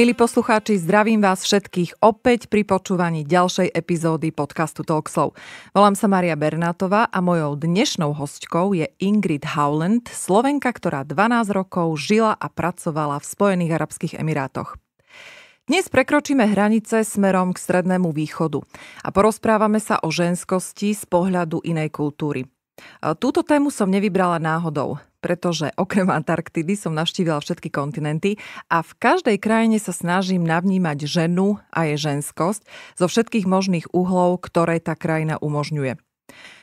Milí poslucháči, zdravím vás všetkých opäť pri počúvaní ďalšej epizódy podcastu Talkshow. Volám sa Maria Bernátová a mojou dnešnou hostkou je Ingrid Howland, Slovenka, ktorá 12 rokov žila a pracovala v Spojených Arabských Emirátoch. Dnes prekročíme hranice smerom k Strednému východu a porozprávame sa o ženskosti z pohľadu inej kultúry. Eh, túto tému som nevybrala náhodou, pretože okrem Antarktidy som navštívila všetky kontinenty a v každej krajine sa snažím navnímať ženu a jej ženskosť zo všetkých možných uhlov, ktoré tá krajina umožňuje.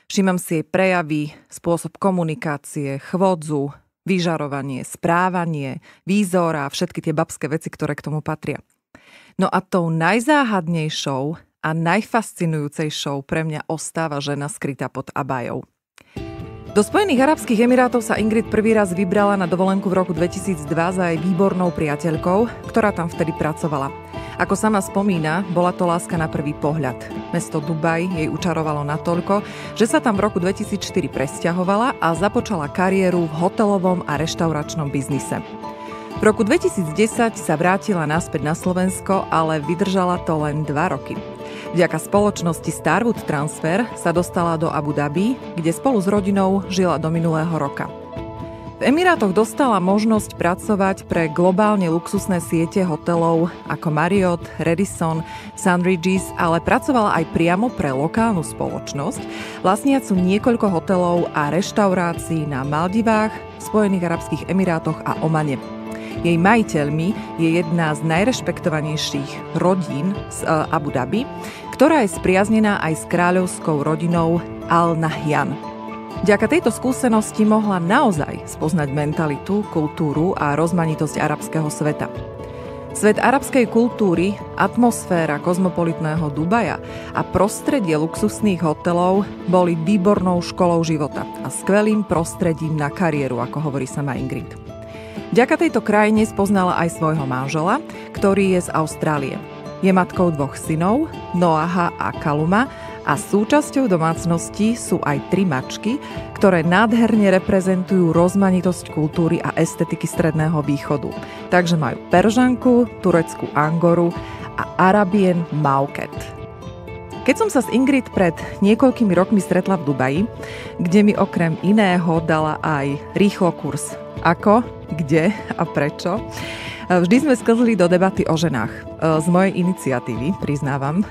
Všímam si jej prejavy, spôsob komunikácie, chvodzu, vyžarovanie, správanie, výzor a všetky tie babské veci, ktoré k tomu patria. No a tou najzáhadnejšou a najfascinujúcejšou pre mňa ostáva žena skrytá pod abajou. Do Spojených Arabských Emirátov sa Ingrid prvý raz vybrala na dovolenku v roku 2002 za jej výbornou priateľkou, ktorá tam vtedy pracovala. Ako sama spomína, bola to láska na prvý pohľad. Mesto Dubaj jej učarovalo natoľko, že sa tam v roku 2004 presťahovala a započala kariéru v hotelovom a reštauračnom biznise. V roku 2010 sa vrátila naspäť na Slovensko, ale vydržala to len dva roky. Vďaka spoločnosti Starwood Transfer sa dostala do Abu Dhabi, kde spolu s rodinou žila do minulého roka. V Emirátoch dostala možnosť pracovať pre globálne luxusné siete hotelov ako Marriott, Redison, Sunridges, ale pracovala aj priamo pre lokálnu spoločnosť, vlastniacu niekoľko hotelov a reštaurácií na Maldivách, Spojených Arabských Emirátoch a Omane. Jej majiteľmi je jedna z najrešpektovanejších rodín z eh, Abu Dhabi, ktorá je spriaznená aj s kráľovskou rodinou Al-Nahyan. Ďaka tejto skúsenosti mohla naozaj spoznať mentalitu, kultúru a rozmanitosť arabského sveta. Svet arabskej kultúry, atmosféra kozmopolitného Dubaja a prostredie luxusných hotelov boli výbornou školou života a skvelým prostredím na kariéru, ako hovorí sama Ingrid. Vďaka tejto krajine spoznala aj svojho manžela, ktorý je z Austrálie. Je matkou dvoch synov, Noaha a Kaluma, a súčasťou domácnosti sú aj tri mačky, ktoré nádherne reprezentujú rozmanitosť kultúry a estetiky Stredného východu. Takže majú peržanku, tureckú angoru a arabien mauket. Keď som sa s Ingrid pred niekoľkými rokmi stretla v Dubaji, kde mi okrem iného dala aj rýchlo kurz. Ako? kde a prečo. E, vždy sme sklzli do debaty o ženách. E, z mojej iniciatívy, priznávam,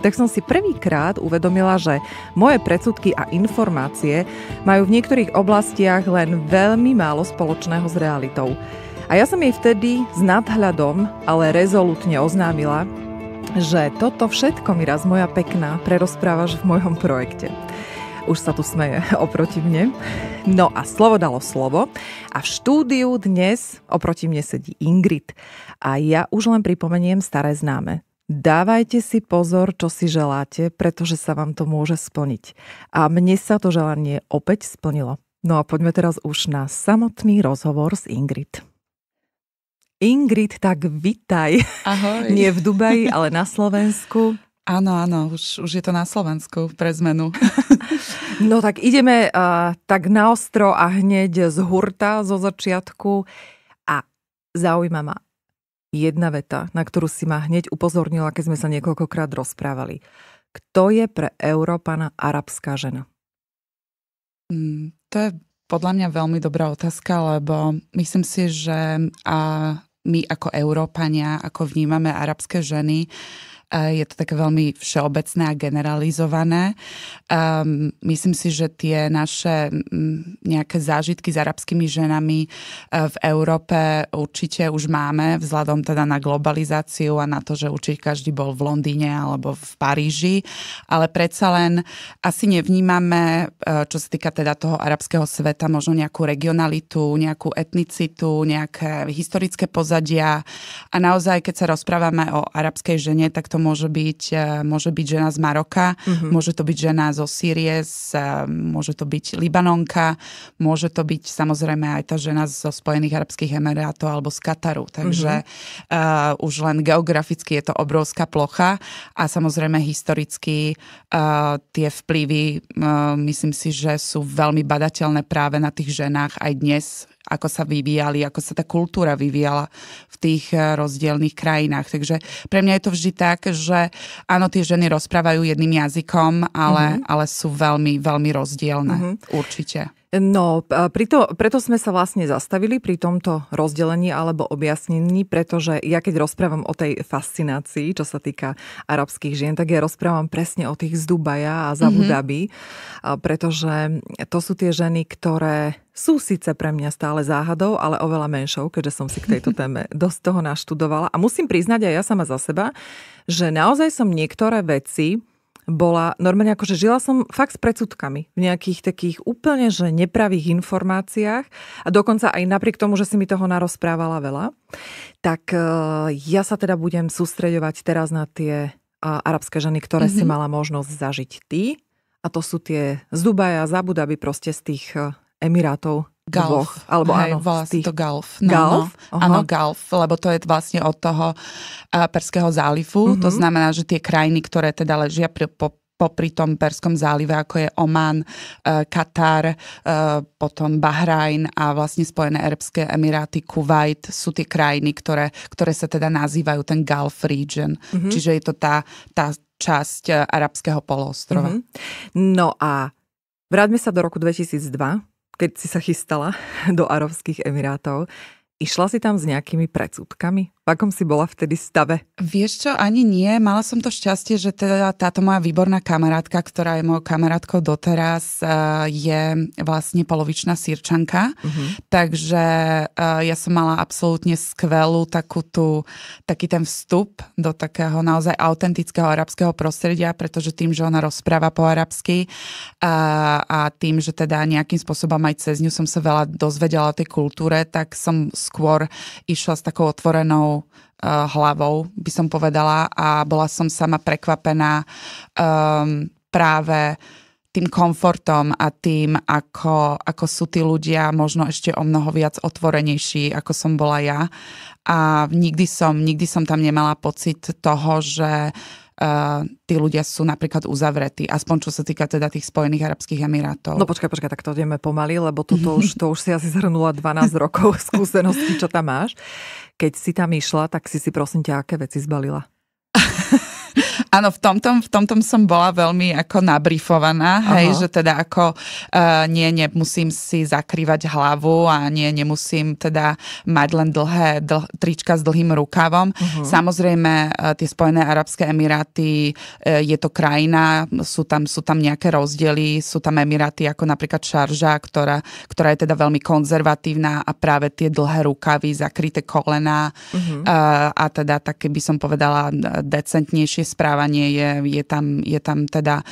tak som si prvýkrát uvedomila, že moje predsudky a informácie majú v niektorých oblastiach len veľmi málo spoločného s realitou. A ja som jej vtedy s nadhľadom, ale rezolutne oznámila, že toto všetko mi raz moja pekná prerozprávaš v mojom projekte. Už sa tu smeje oproti mne. No a slovo dalo slovo. A v štúdiu dnes oproti mne sedí Ingrid. A ja už len pripomeniem staré známe. Dávajte si pozor, čo si želáte, pretože sa vám to môže splniť. A mne sa to želanie opäť splnilo. No a poďme teraz už na samotný rozhovor s Ingrid. Ingrid, tak vitaj. Ahoj. Nie v Dubaji, ale na Slovensku. Áno, áno, už, už je to na Slovensku pre zmenu. No tak ideme uh, tak naostro a hneď z hurta zo začiatku. A zaujíma ma jedna veta, na ktorú si ma hneď upozornila, keď sme sa niekoľkokrát rozprávali. Kto je pre Európana arabská žena? Mm, to je podľa mňa veľmi dobrá otázka, lebo myslím si, že a my ako Európania, ako vnímame arabské ženy, uh, je to také veľmi všeobecné a generalizované. Um, myslím si, že tie naše nejaké zážitky s arabskými ženami e, v Európe určite už máme, vzhľadom teda na globalizáciu a na to, že určite každý bol v Londýne alebo v Paríži, ale predsa len asi nevnímame, e, čo sa týka teda toho arabského sveta, možno nejakú regionalitu, nejakú etnicitu, nejaké historické pozadia a naozaj, keď sa rozprávame o arabskej žene, tak to môže byť, e, môže byť žena z Maroka, mm-hmm. môže to byť žena zo Sýrie, e, môže to byť Libanonka, môže to byť samozrejme aj tá žena zo Spojených Arabských Emirátov alebo z Kataru. Takže mm-hmm. uh, už len geograficky je to obrovská plocha a samozrejme historicky uh, tie vplyvy uh, myslím si, že sú veľmi badateľné práve na tých ženách aj dnes, ako sa vyvíjali, ako sa tá kultúra vyvíjala v tých e, rozdielných krajinách. Takže pre mňa je to vždy tak, že áno, tie ženy rozprávajú jedným jazykom, ale, mm-hmm. ale sú veľmi, veľmi rozdielne. Mm-hmm. Určite. No, prito, preto sme sa vlastne zastavili pri tomto rozdelení alebo objasnení, pretože ja keď rozprávam o tej fascinácii, čo sa týka arabských žien, tak ja rozprávam presne o tých z Dubaja a z Abu mm-hmm. pretože to sú tie ženy, ktoré sú síce pre mňa stále záhadou, ale oveľa menšou, keďže som si k tejto téme dosť toho naštudovala. A musím priznať aj ja sama za seba, že naozaj som niektoré veci bola normálne akože žila som fakt s predsudkami v nejakých takých úplne že nepravých informáciách a dokonca aj napriek tomu, že si mi toho narozprávala veľa, tak e, ja sa teda budem sústreďovať teraz na tie e, arabské ženy, ktoré mm-hmm. si mhm. mala možnosť zažiť ty. A to sú tie z Dubaja, z Abu Dhabi, proste z tých e, Emirátov Golf. Dvoch, alebo Hej, áno, volá tých... to Golf. No, golf? No, áno, Golf, lebo to je vlastne od toho uh, Perského zálivu. Uh-huh. To mhm. znamená, že tie krajiny, ktoré teda ležia pri, po, popri tom Perskom zálive, ako je Oman, e, Katar, e, potom Bahrajn a vlastne Spojené Arabské Emiráty, Kuwait sú tie krajiny, ktoré, ktoré sa teda nazývajú ten Gulf region. Mm-hmm. Čiže je to tá, tá časť e, arabského poloostrova. Mm-hmm. No a vráťme sa do roku 2002, keď si sa chystala do Arabských Emirátov, išla si tam s nejakými predsudkami? V akom si bola vtedy stave? Vieš čo, ani nie. Mala som to šťastie, že teda táto moja výborná kamarátka, ktorá je mojou kamarátkou doteraz, eh, je vlastne polovičná sírčanka. Uh-huh. Takže eh, ja som mala absolútne skvelú takú tú, taký ten vstup do takého naozaj autentického arabského prostredia, pretože tým, že ona rozpráva po arabsky a, eh, a tým, že teda nejakým spôsobom aj cez ňu som sa veľa dozvedela o tej kultúre, tak som skôr išla s takou otvorenou chladnou uh, eh, hlavou, by som povedala, a bola som sama prekvapená um, práve tým komfortom a tým, ako, ako sú tí ľudia možno ešte o mnoho viac otvorenejší, ako som bola ja. A nikdy som, nikdy som tam nemala pocit toho, že uh, tí ľudia sú napríklad uzavretí, aspoň čo sa týka teda tých Spojených Arabských Emirátov. No počkaj, počkaj, tak to ideme pomaly, lebo toto už, to už si asi zhrnula 12 rokov skúseností, čo tam máš keď si tam išla, tak si si prosím ťa, aké veci zbalila? Áno, v tomto, v tomto som bola veľmi ako nabrifovaná, hej, že teda ako uh, nie, nemusím si zakrývať hlavu a nie, nemusím teda mať len dlhé dl- trička s dlhým rukavom. Uh-huh. Mhm. Samozrejme, uh, tie Spojené Arabské Emiráty, uh, je to krajina, sú tam, sú tam nejaké rozdiely, sú tam Emiráty ako napríklad Šarža, ktorá, ktorá je teda veľmi konzervatívna a práve tie dlhé rukavy, zakryté kolena. uh-huh. uh, a teda také by som povedala decentnejšie správa vzdelávanie je, je, tam, je tam teda e,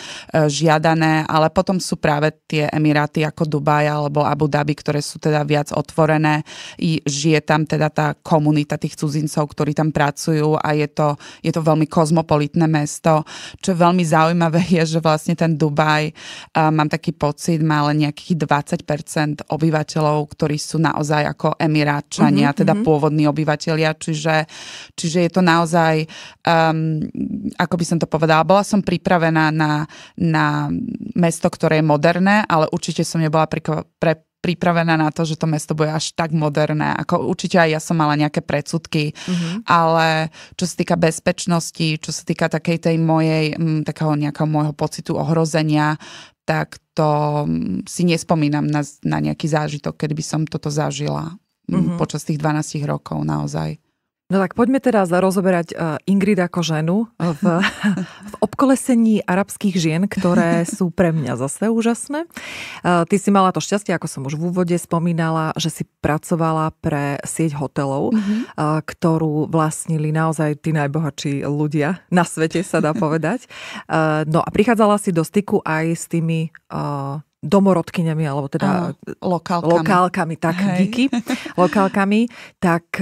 žiadané, ale potom sú práve tie Emiráty ako Dubaj alebo Abu Dhabi, ktoré sú teda viac otvorené. I žije tam teda tá komunita tých cudzincov, ktorí tam pracujú a je to, je to veľmi kozmopolitné mesto. Čo je veľmi zaujímavé je, že vlastne ten Dubaj, e, mám taký pocit, má len nejakých 20% obyvateľov, ktorí sú naozaj ako Emiráčania, mm-hmm. teda mhm. pôvodní obyvateľia, čiže, čiže je to naozaj um, ako by som to povedala, bola som pripravená na, na mesto, ktoré je moderné, ale určite som nebola prikva- pre, pripravená na to, že to mesto bude až tak moderné. Ako určite aj ja som mala nejaké predsudky, mm-hmm. ale čo sa týka bezpečnosti, čo sa týka takej tej mojej, m, takého nejakého môjho pocitu ohrozenia, tak to si nespomínam na, na nejaký zážitok, kedy by som toto zažila mm-hmm. počas tých 12 rokov naozaj. No tak poďme teraz rozoberať e, Ingrid ako ženu v, v obkolesení arabských žien, ktoré sú pre mňa zase úžasné. E, ty si mala to šťastie, ako som už v úvode spomínala, že si pracovala pre sieť hotelov, mm-hmm. ktorú vlastnili naozaj tí najbohatší ľudia na svete, sa dá povedať. No a prichádzala si do styku aj s tými domorodkyňami, alebo teda Ano, lokálkami. lokálkami, tak Hej. díky, lokálkami, tak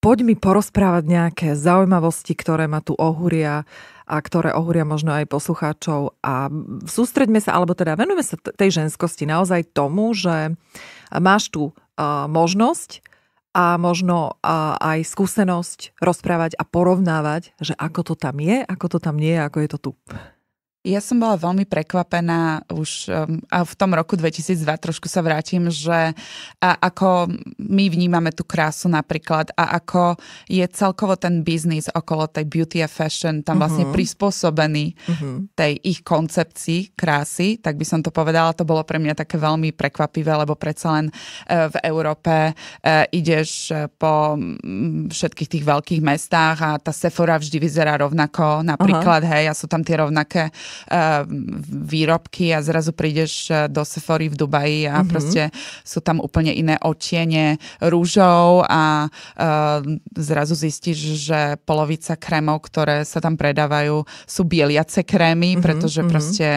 poď mi porozprávať nejaké zaujímavosti, ktoré ma tu ohúria a ktoré ohúria možno aj poslucháčov a sústreďme sa, alebo teda venujeme sa tej ženskosti naozaj tomu, že máš tu uh, možnosť a možno uh, aj skúsenosť rozprávať a porovnávať, že ako to tam je, ako to tam nie je, ako je to tu. Ja som bola veľmi prekvapená už um, a v tom roku 2002, trošku sa vrátim, že a ako my vnímame tú krásu napríklad a ako je celkovo ten biznis okolo tej beauty a fashion tam mhm. vlastne uh-huh. prispôsobený uh-huh. tej ich koncepcii krásy, tak by som to povedala, to bolo pre mňa také veľmi prekvapivé, lebo predsa len uh, v Európe uh, ideš e, po um, všetkých tých veľkých mestách a tá Sephora vždy vyzerá rovnako napríklad, uh-huh. hej, a sú tam tie rovnaké Eh, výrobky a zrazu prídeš eh, do Sephory v Dubaji a mm-hmm. proste sú tam úplne iné odtiene rúžov a eh, zrazu zistíš, že polovica krémov, ktoré sa tam predávajú, sú bieliace krémy, mhm, pretože mm-hmm. proste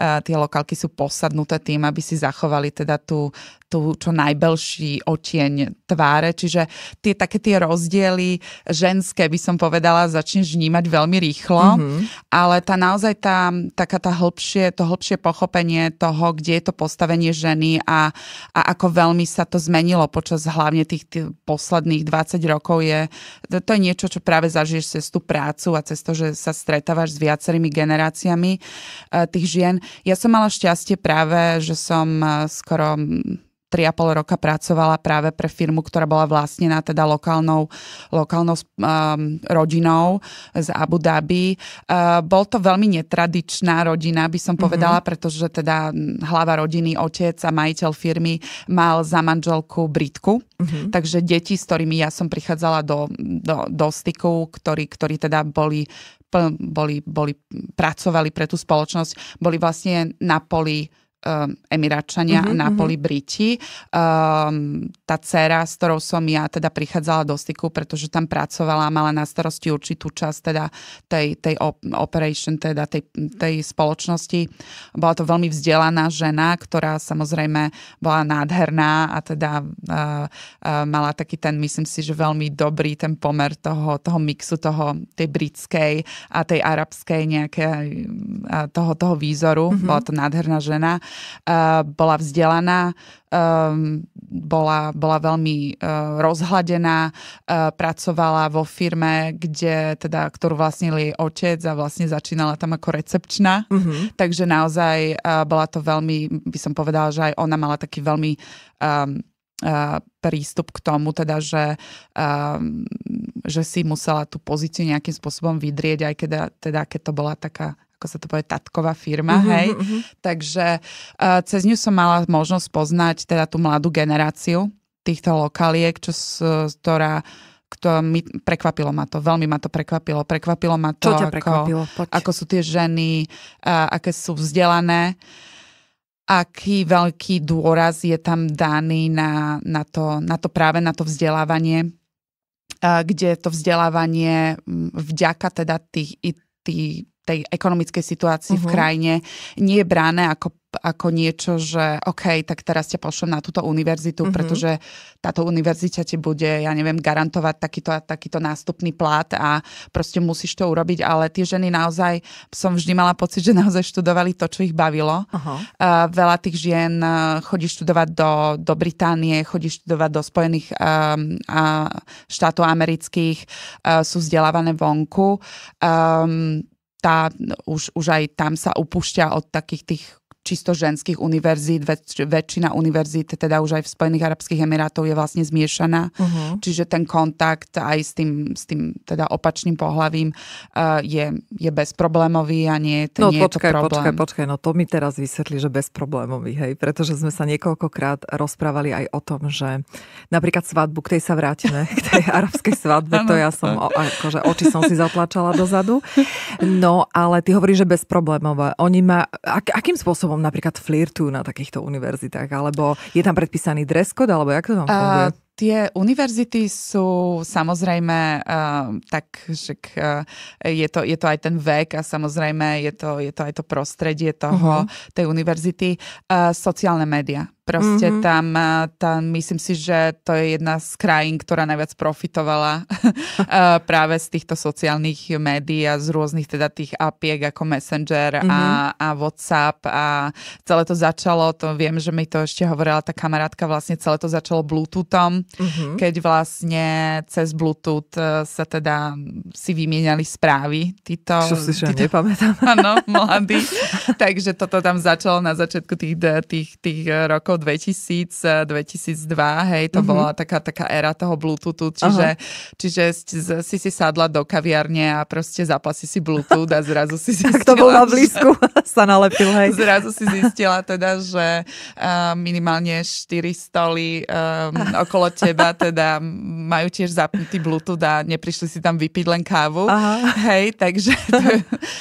tie lokálky sú posadnuté tým, aby si zachovali teda tú tú čo najbelší oteň tváre. Čiže tie také tie rozdiely ženské by som povedala začneš vnímať veľmi rýchlo, mm-hmm. ale tá naozaj tá, taká tá hĺbšie, to hĺbšie pochopenie toho, kde je to postavenie ženy a, a ako veľmi sa to zmenilo počas hlavne tých, tých posledných 20 rokov je, to, to je niečo, čo práve zažiješ cez tú prácu a cez to, že sa stretávaš s viacerými generáciami eh, tých žien. Ja som mala šťastie práve, že som eh, skoro 3,5 roka pracovala práve pre firmu, ktorá bola vlastnená teda lokálnou, lokálnou um, rodinou z Abu Dhabi. Uh, bol to veľmi netradičná rodina, by som mhm. povedala, mm-hmm. pretože teda hlava rodiny, otec a majiteľ firmy mal za manželku Britku. Mm-hmm. Takže deti, s ktorými ja som prichádzala do, do, do styku, ktorí, ktorí teda boli boli, boli, pracovali pre tú spoločnosť, boli vlastne na poli um, emiráčania uh-huh, mhm, a mhm. poli uh-huh. Briti. Um, tá dcera, s ktorou som ja teda prichádzala do styku, pretože tam pracovala, mala na starosti určitú časť teda tej, tej op- operation, teda tej, tej spoločnosti. Bola to veľmi vzdelaná žena, ktorá samozrejme bola nádherná a teda uh, uh, mala taký ten, myslím si, že veľmi dobrý ten pomer toho, toho mixu, toho, tej britskej a tej arabskej nejaké toho, toho výzoru. Mm-hmm. Bola to nádherná žena Eh, bola vzdelaná, ehm, bola, bola veľmi eh, rozhladená, eh, pracovala vo firme, kde, teda, ktorú vlastnil jej otec a vlastne začínala tam ako recepčná. Mm-hmm. Takže naozaj bola to veľmi, by som povedala, že aj ona mala taký veľmi um, prístup k tomu, teda, že, um, že si musela tú pozíciu nejakým spôsobom vydrieť, aj keď, teda, keď to bola taká ako sa to povie, tatková firma, uh-huh, hej. Uh-huh. Takže uh, cez ňu som mala možnosť poznať teda tú mladú generáciu týchto lokaliek, čo, ktorá kto mi, prekvapilo ma to, veľmi ma to prekvapilo. Prekvapilo ma to, Čo ťa ako, ako sú tie ženy, a, e, aké sú vzdelané, aký veľký dôraz je tam daný na, na, to, na to práve na to vzdelávanie, a, e, kde to vzdelávanie vďaka teda tých, tých tej ekonomickej situácii uh-huh. v mhm. krajine nie je brané ako, ako niečo, že OK, tak teraz ťa pošlem na túto univerzitu, uh-huh. pretože táto univerzita ti bude, ja neviem, garantovať takýto, takýto nástupný plat a proste musíš to urobiť, ale tie ženy naozaj, som vždy mala pocit, že naozaj študovali to, čo ich bavilo. Uh-huh. veľa tých žien e, chodí študovať do, do Británie, chodí študovať do Spojených um, a štátov amerických, uh, sú vzdelávané vonku. Um, tá, už, už aj tam sa upúšťa od takých tých čisto ženských univerzít, väč- väčšina univerzít, teda už aj v Spojených Arabských Emirátov je vlastne zmiešaná, uh-huh. čiže ten kontakt aj s tým, s tým teda opačným pohlavím uh, je, je bezproblémový a nie, to, no, nie počkaj, je to problém. Počkaj, počkaj, no to mi teraz vysvetli, že bezproblémový, hej, pretože sme sa niekoľkokrát rozprávali aj o tom, že napríklad svadbu, k tej sa vrátime, k tej arabskej svadbe, to ja som, akože oči som si zatlačala dozadu, no ale ty hovoríš, že bezproblémové. Oni ma, ak, akým spôsobom napríklad flirtujú na takýchto univerzitách? Alebo je tam predpísaný dress code, alebo ako to tam funguje? Uh, tie univerzity sú samozrejme uh, tak, že uh, je, to, je to aj ten vek a samozrejme je to, je to aj to prostredie toho, uh-huh. tej univerzity. Uh, sociálne média. Proste mm-hmm. tam, e, tam, myslím si, že to je jedna z krajín, ktorá najviac profitovala e, práve z týchto sociálnych médií a z rôznych teda tých apiek ako Messenger mm-hmm. a, mhm. a WhatsApp a celé to začalo, to viem, že mi to ešte hovorila tá kamarátka, vlastne celé to začalo Bluetoothom, mm-hmm. keď vlastne cez Bluetooth e, sa teda si vymieniali správy títo... Čo si títo, nepamätám. Áno, mladí. Takže toto tam začalo na začiatku tých, tých, tých rokov 2000, 2002, hej, to mm-hmm. bola taká, taká éra toho Bluetoothu, čiže, čiže si si sadla do kaviarne a proste zapasí si Bluetooth a zrazu si zistila... to bol na blízku, že... sa nalepil, hej. Zrazu si zistila teda, že uh, minimálne 4 stoly um, okolo teba teda majú tiež zapnutý Bluetooth a neprišli si tam vypiť len kávu, Aha. hej, takže to,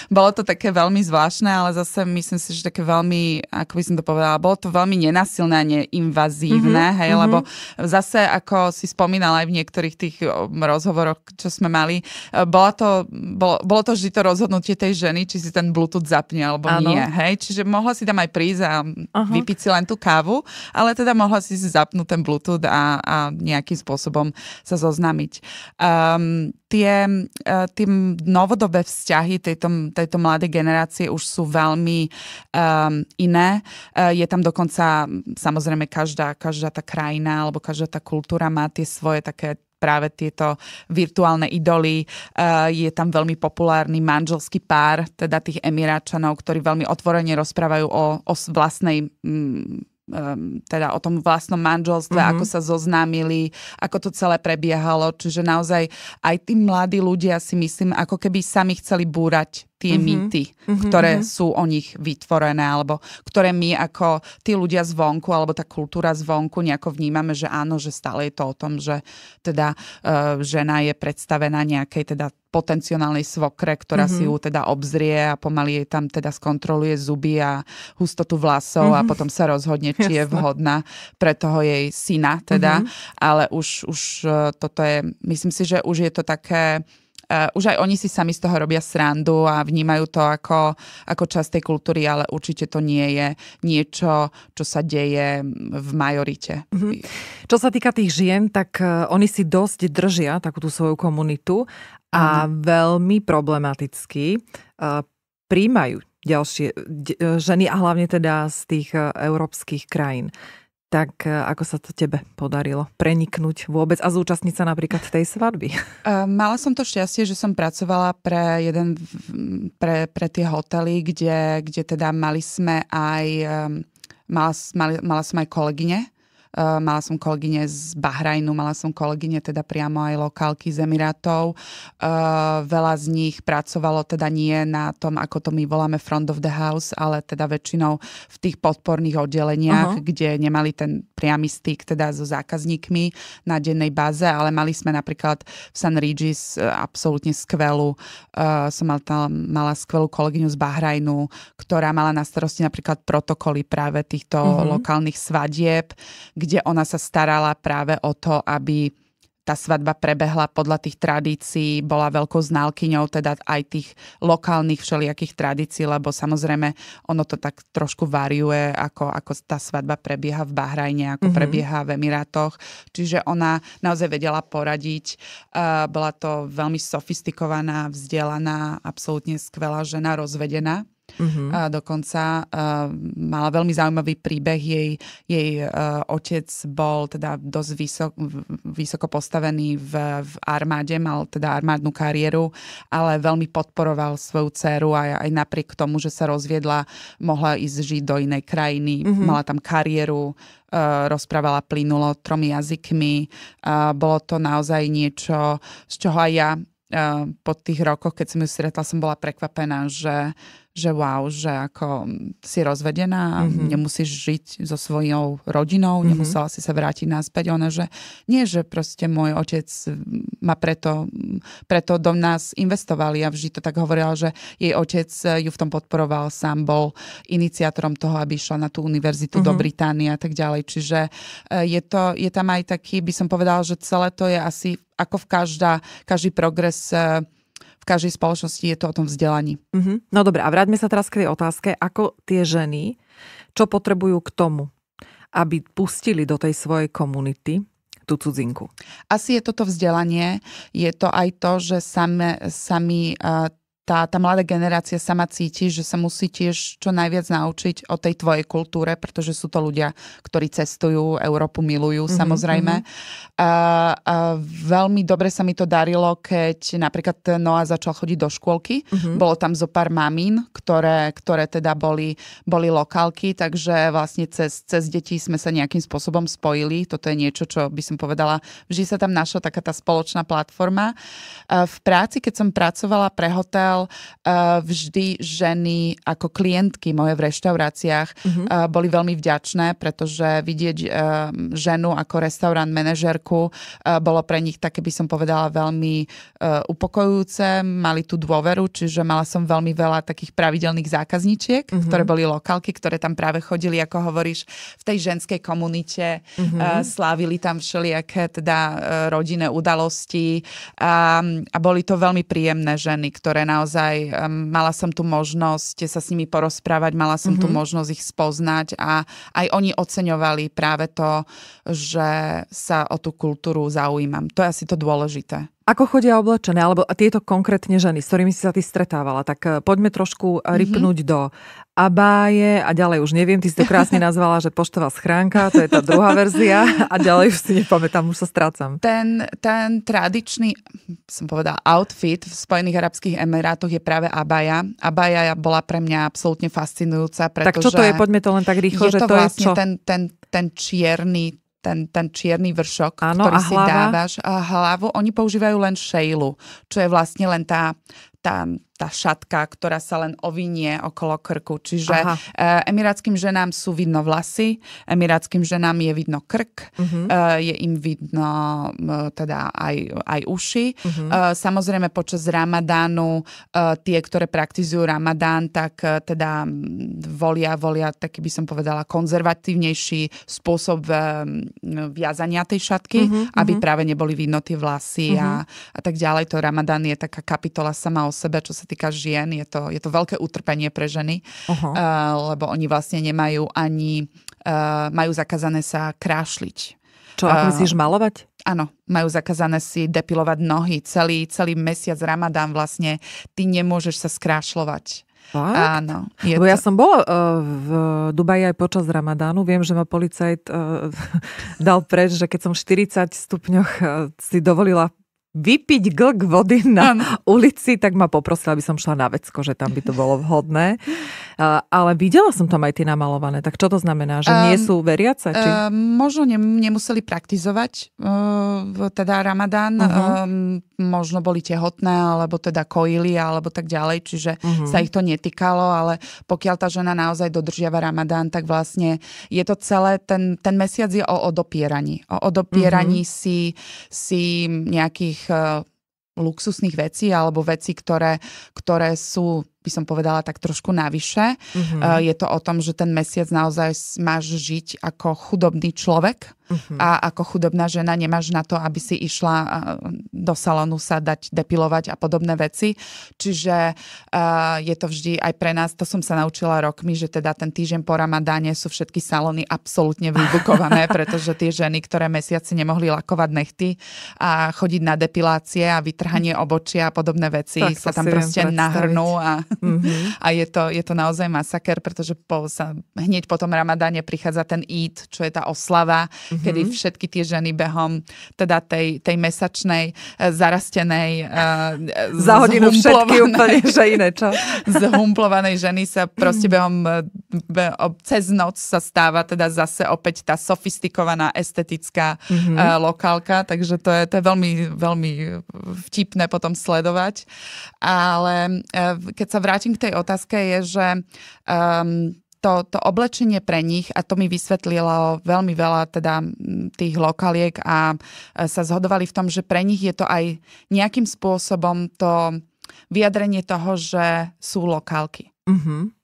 bolo to také veľmi zvláštne, ale zase myslím si, že také veľmi, ako by som to povedala, bolo to veľmi nenasilné násilná, invazívna, mm-hmm, hej, mm-hmm. lebo mhm. zase, ako si spomínala aj v niektorých tých rozhovoroch, čo sme mali, e, bola to, bolo, bolo to vždy to rozhodnutie tej ženy, či si ten Bluetooth zapne alebo ano. nie, hej, čiže mohla si tam aj prísť a uh-huh. vypiť si len tú kávu, ale teda mohla si si zapnúť ten Bluetooth a, a nejakým spôsobom sa zoznámiť. Um, tie, e, tie novodobé vzťahy tejto, tejto mladej generácie už sú veľmi um, iné. E, je tam dokonca, samozrejme, každá, každá tá krajina alebo každá tá kultúra má tie svoje také práve tieto virtuálne idoly. E, je tam veľmi populárny manželský pár, teda tých Emiráčanov, ktorí veľmi otvorene rozprávajú o, o vlastnej mm, um, teda o tom vlastnom manželstve, mm-hmm. ako mhm. sa zoznámili, ako to celé prebiehalo. Čiže naozaj aj tí mladí ľudia si myslím, ako keby sami chceli búrať tie mm-hmm. mýty, mm-hmm. ktoré mhm. sú o nich vytvorené, alebo ktoré my ako tí ľudia zvonku, alebo tá kultúra zvonku nejako vnímame, že áno, že stále je to o tom, že teda uh, žena je predstavená nejakej teda potenciálnej svokre, ktorá mm-hmm. si mhm. ju teda obzrie a pomaly jej tam teda skontroluje zuby a hustotu vlasov mm-hmm. a mhm. potom sa rozhodne, či Jasne. je vhodná pre toho jej syna teda. Mm-hmm. Ale už, už e, toto je, myslím si, že už je to také E, už aj oni si sami z toho robia srandu a vnímajú to ako, ako časť tej kultúry, ale určite to nie je niečo, čo sa deje v majorite. Mm-hmm. Čo sa týka tých žien, tak uh, oni si dosť držia takú tú svoju komunitu a mm-hmm. veľmi problematicky uh, príjmajú ďalšie ženy a hlavne teda z tých európskych krajín. Tak e, ako sa to tebe podarilo preniknúť vôbec a zúčastniť sa napríklad tej svadby? E, mala som to šťastie, že som pracovala pre jeden, pre, pre tie hotely, kde, kde teda mali sme aj, e, mala, mala, mala som aj kolegyne, Eh, mala som kolegyne z Bahrajnu, mala som kolegyne teda priamo aj lokálky z Emirátov. Eh, veľa z nich pracovalo teda nie na tom, ako to my voláme front of the house, ale teda väčšinou v tých podporných oddeleniach, uh-huh. kde nemali ten priamy styk teda so zákazníkmi na dennej báze, ale mali sme napríklad v San Regis eh, absolútne skvelú, som mal tam, mala skvelú kolegyňu z Bahrajnu, ktorá mala na starosti napríklad protokoly práve týchto uh-huh. lokálnych svadieb, kde ona sa starala práve o to, aby tá svadba prebehla podľa tých tradícií, bola veľkou znalkyňou teda aj tých lokálnych všelijakých tradícií, lebo samozrejme ono to tak trošku variuje, ako, ako tá svadba prebieha v Bahrajne, ako mm-hmm. prebieha v Emirátoch. Čiže ona naozaj vedela poradiť. Uh, bola to veľmi sofistikovaná, vzdelaná, absolútne skvelá žena, rozvedená. Uh-huh. A dokonca uh, mala veľmi zaujímavý príbeh. Jej, jej uh, otec bol teda dosť vysok, vysoko postavený v, v armáde, mal teda armádnu kariéru, ale veľmi podporoval svoju dceru a aj napriek tomu, že sa rozviedla, mohla ísť žiť do inej krajiny, uh-huh. mala tam kariéru, Uh, rozprávala plynulo tromi jazykmi. Uh, bolo to naozaj niečo, z čoho aj ja uh, po tých rokoch, keď som ju stretla, som bola prekvapená, že, že wow, že ako si rozvedená, mm-hmm. nemusíš žiť so svojou rodinou, mm-hmm. nemusela si sa vrátiť naspäť. Ona, že nie, že proste môj otec ma preto, preto do nás investovali a vždy to tak hovorila, že jej otec ju v tom podporoval, sám bol iniciátorom toho, aby išla na tú univerzitu mm-hmm. do mhm. Británie a tak ďalej. Čiže e, je, to, je tam aj taký, by som povedala, že celé to je asi ako v každá, každý progres e, v každej spoločnosti je to o tom vzdelaní. Mm-hmm. No dobre, a vráťme sa teraz k tej otázke, ako tie ženy, čo potrebujú k tomu, aby pustili do tej svojej komunity tú cudzinku? Asi je toto vzdelanie, je to aj to, že sami, sami tá, tá mladá generácia sama cíti, že sa musí tiež čo najviac naučiť o tej tvojej kultúre, pretože sú to ľudia, ktorí cestujú, Európu milujú mm-hmm, samozrejme. Mm-hmm. A, a veľmi dobre sa mi to darilo, keď napríklad Noa začal chodiť do škôlky. Mm-hmm. Bolo tam zo pár mamín, ktoré, ktoré teda boli, boli lokálky, takže vlastne cez, cez deti sme sa nejakým spôsobom spojili. Toto je niečo, čo by som povedala, že sa tam našla taká tá spoločná platforma. V práci, keď som pracovala pre hotel, mal uh, vždy ženy ako klientky moje v reštauráciách mm-hmm. uh, boli veľmi vďačné, pretože vidieť uh, ženu ako restaurant manažerku uh, bolo pre nich také by som povedala veľmi uh, upokojujúce, mali tú dôveru, čiže mala som veľmi veľa takých pravidelných zákazničiek, mm-hmm. ktoré boli lokálky, ktoré tam práve chodili, ako hovoríš, v tej ženskej komunite, mm-hmm. uh, slávili tam všelijaké teda uh, rodinné udalosti a, a boli to veľmi príjemné ženy, ktoré naozaj naozaj um, mala som tu možnosť sa s nimi porozprávať, mala som mm-hmm. tu mhm. možnosť ich spoznať a aj oni oceňovali práve to, že sa o tú kultúru zaujímam. To je asi to dôležité. Ako chodia oblečené, alebo tieto konkrétne ženy, s ktorými si sa ty stretávala, tak eh, poďme trošku eh, mhm. ripnúť mm-hmm. do abáje a ďalej už neviem, ty si to krásne nazvala, že poštová schránka, to je tá druhá verzia a ďalej už si nepamätám, už sa strácam. Ten, ten tradičný, som povedala, outfit v Spojených Arabských Emirátoch je práve abaja. Abaja bola pre mňa absolútne fascinujúca, pretože... Tak čo to je, poďme to len tak rýchlo, je že to, to vlastne je čo? Ten, ten, ten čierny ten, ten čierny vršok, ano, ktorý a si hlava? dávaš, a hlavu, oni používajú len šejlu, čo je vlastne len tá, tá tá šatka, ktorá sa len ovinie okolo krku. Čiže Aha. E, emirátským ženám sú vidno vlasy, emirátským ženám je vidno krk, uh-huh. je im vidno teda aj, aj uši. Uh-huh. Samozrejme počas ramadánu tie, ktoré praktizujú ramadán, tak teda volia, volia taký by som povedala konzervatívnejší spôsob viazania tej šatky, uh-huh. aby práve neboli vidno tie vlasy uh-huh. a, a tak ďalej. To ramadán je taká kapitola sama o sebe, čo sa týka žien, je to, je to veľké utrpenie pre ženy, uh-huh. uh, lebo oni vlastne nemajú ani, uh, majú zakázané sa krášliť. Čo, ako eh, musíš malovať? Áno, majú zakázané si depilovať nohy. Celý, celý mesiac Ramadán vlastne ty nemôžeš sa skrášľovať. Fakt? Áno. Je Lebo to... ja som bola uh, v Dubaji aj počas Ramadánu. Viem, že ma policajt uh, dal preč, že keď som v 40 stupňoch uh, si dovolila vypiť glk vody na ano. ulici, tak ma poprosila, aby som šla na vecko, že tam by to bolo vhodné. ale videla som tam aj tie namalované. Tak čo to znamená? Že um, nie sú veriace? Či... Um, možno ne, nemuseli praktizovať uh, teda ramadán. Uh-huh. Um, možno boli tehotné, alebo teda kojili, alebo tak ďalej. Čiže uh-huh. sa ich to netýkalo, ale pokiaľ tá žena naozaj dodržiava ramadán, tak vlastne je to celé, ten, ten mesiac je o odopieraní. O odopieraní uh-huh. Mhm. si, si nejakých uh, luxusných vecí alebo vecí, ktoré, ktoré sú by som povedala tak trošku navyše. Mm-hmm. je to o tom, že ten mesiac naozaj máš žiť ako chudobný človek mm-hmm. a ako chudobná žena nemáš na to, aby si išla eh, do salonu sa dať depilovať a podobné veci. Čiže eh, je to vždy aj pre nás, to som sa naučila rokmi, že teda ten týždeň po ramadáne sú všetky salóny absolútne vybukované, pretože tie ženy, ktoré mesiaci nemohli lakovať nechty a chodiť na depilácie a vytrhanie obočia a podobné veci tak sa tam proste nahrnú a Mm-hmm. A je to, je to naozaj masaker, pretože po, sa, hneď po tom ramadáne prichádza ten Eid, čo je tá oslava, mm-hmm. kedy všetky tie ženy behom teda tej, tej mesačnej, e, zarastenej, uh, za hodinu všetky úplne, že iné, čo? zhumplovanej ženy sa proste mm-hmm. behom be, cez noc sa stáva teda zase opäť tá sofistikovaná estetická e, mm-hmm. uh, lokálka, takže to je, to je veľmi, veľmi vtipné potom sledovať. Ale uh, keď sa vrátim k tej otázke, je, že um, to, to oblečenie pre nich, a to mi vysvetlilo veľmi veľa teda tých lokaliek a e, sa zhodovali v tom, že pre nich je to aj nejakým spôsobom to vyjadrenie toho, že sú lokálky. Mm-hmm.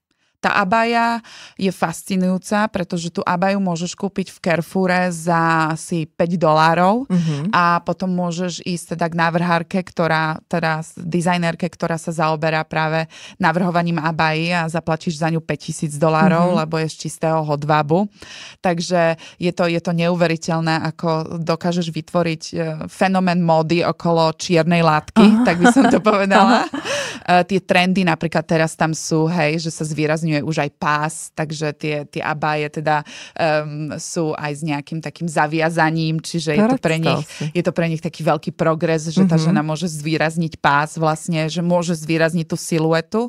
Tá abaja je fascinujúca, pretože tú abaju môžeš kúpiť v Carrefoure za asi 5 dolárov mm-hmm. a potom môžeš ísť teda k návrhárke, ktorá, teda dizajnerke, ktorá sa zaoberá práve navrhovaním abaji a zaplatíš za ňu 5000 dolárov, mm-hmm. lebo je z čistého hodvabu. Takže je to, je to neuveriteľné, ako dokážeš vytvoriť e, fenomén módy okolo čiernej látky, Aha. tak by som to povedala. Aha. E, tie trendy napríklad teraz tam sú, hej, že sa zvýrazňuje umožňuje už aj pás, takže tie, tie abáje teda um, sú aj s nejakým takým zaviazaním, čiže je to, pre nich, je to pre nich taký veľký progres, že tá mm-hmm. žena môže zvýrazniť pás vlastne, že môže zvýrazniť tú siluetu,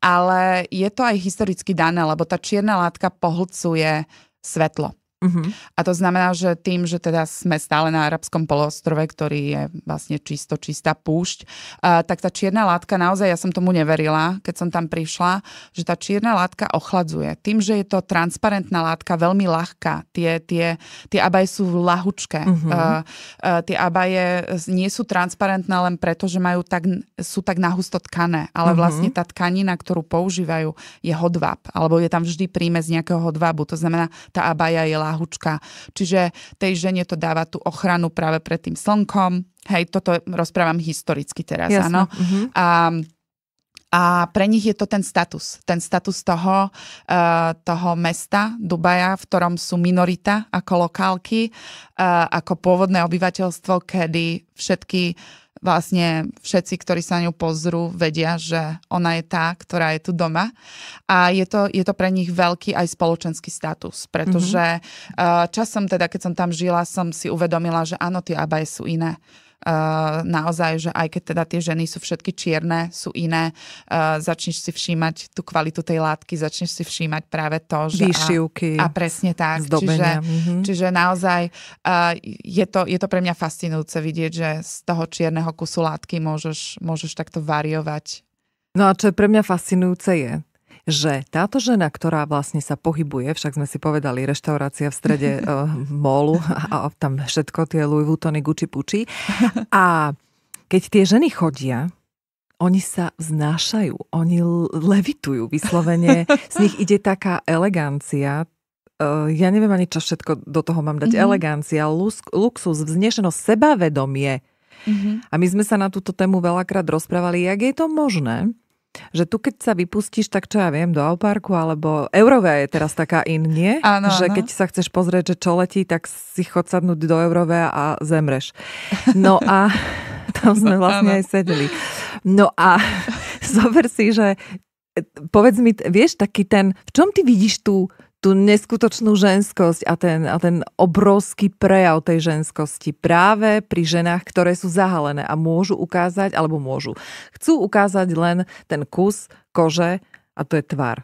ale je to aj historicky dané, lebo tá čierna látka pohlcuje svetlo. Uh-huh. A to znamená, že tým, že teda sme stále na arabskom polostrove, ktorý je vlastne čisto čistá púšť, uh, tak tá čierna látka, naozaj ja som tomu neverila, keď som tam prišla, že tá čierna látka ochladzuje. Tým, že je to transparentná látka, veľmi ľahká, tie, tie, tie abaje sú lahučké. Uh-huh. Mm-hmm. Uh, uh, tie abaje nie sú transparentné len preto, že majú tak, sú tak nahusto tkané, ale uh-huh. vlastne tá tkanina, ktorú používajú, je hodváb, alebo je tam vždy príjme z nejakého hodvábu. To znamená, tá abaja je láhučká ľahučka. Čiže tej žene to dáva tú ochranu práve pred tým slnkom. Hej, toto rozprávam historicky teraz, Jasne. áno. Mm-hmm. A, a pre nich je to ten status. Ten status toho, uh, toho mesta Dubaja, v ktorom sú minorita ako lokálky, uh, ako pôvodné obyvateľstvo, kedy všetky vlastne všetci, ktorí sa na ňu pozrú, vedia, že ona je tá, ktorá je tu doma. A je to, je to pre nich veľký aj spoločenský status, pretože mm-hmm. časom teda, keď som tam žila, som si uvedomila, že áno, tie abaje sú iné. Eh, naozaj, že aj keď teda tie ženy sú všetky čierne, sú iné, uh, začneš si všímať tú kvalitu tej látky, začneš si všímať práve to, že... Výšivky. A, a presne tak. Zdobenia. Čiže, mm-hmm. čiže naozaj uh, je, to, je to pre mňa fascinujúce vidieť, že z toho čierneho kusu látky môžeš, môžeš takto variovať. No a čo je pre mňa fascinujúce je, že táto žena, ktorá vlastne sa pohybuje, však sme si povedali, reštaurácia v strede uh, molu a, a tam všetko tie Louis Vuittony, Gucci, Pucci. A keď tie ženy chodia, oni sa vznášajú, oni levitujú vyslovene. Z nich ide taká elegancia, eh, ja neviem ani, čo všetko do toho mám dať. Mm-hmm. Elegancia, luxus, vznešenosť, sebavedomie. Mm-hmm. A my sme sa na túto tému veľakrát rozprávali, jak je to možné, že tu keď sa vypustíš, tak čo ja viem, do Alparku, alebo Eurovea je teraz taká in, nie? Áno, že áno. keď sa chceš pozrieť, že čo letí, tak si chod sadnúť do Eurovea a zemreš. No a tam sme vlastne áno. aj sedeli. No a zober si, že e, povedz mi, vieš, taký ten, v čom ty vidíš tú tú neskutočnú ženskosť a ten, a ten obrovský prejav tej ženskosti práve pri ženách, ktoré sú zahalené a môžu ukázať, alebo môžu, chcú ukázať len ten kus kože a to je tvár.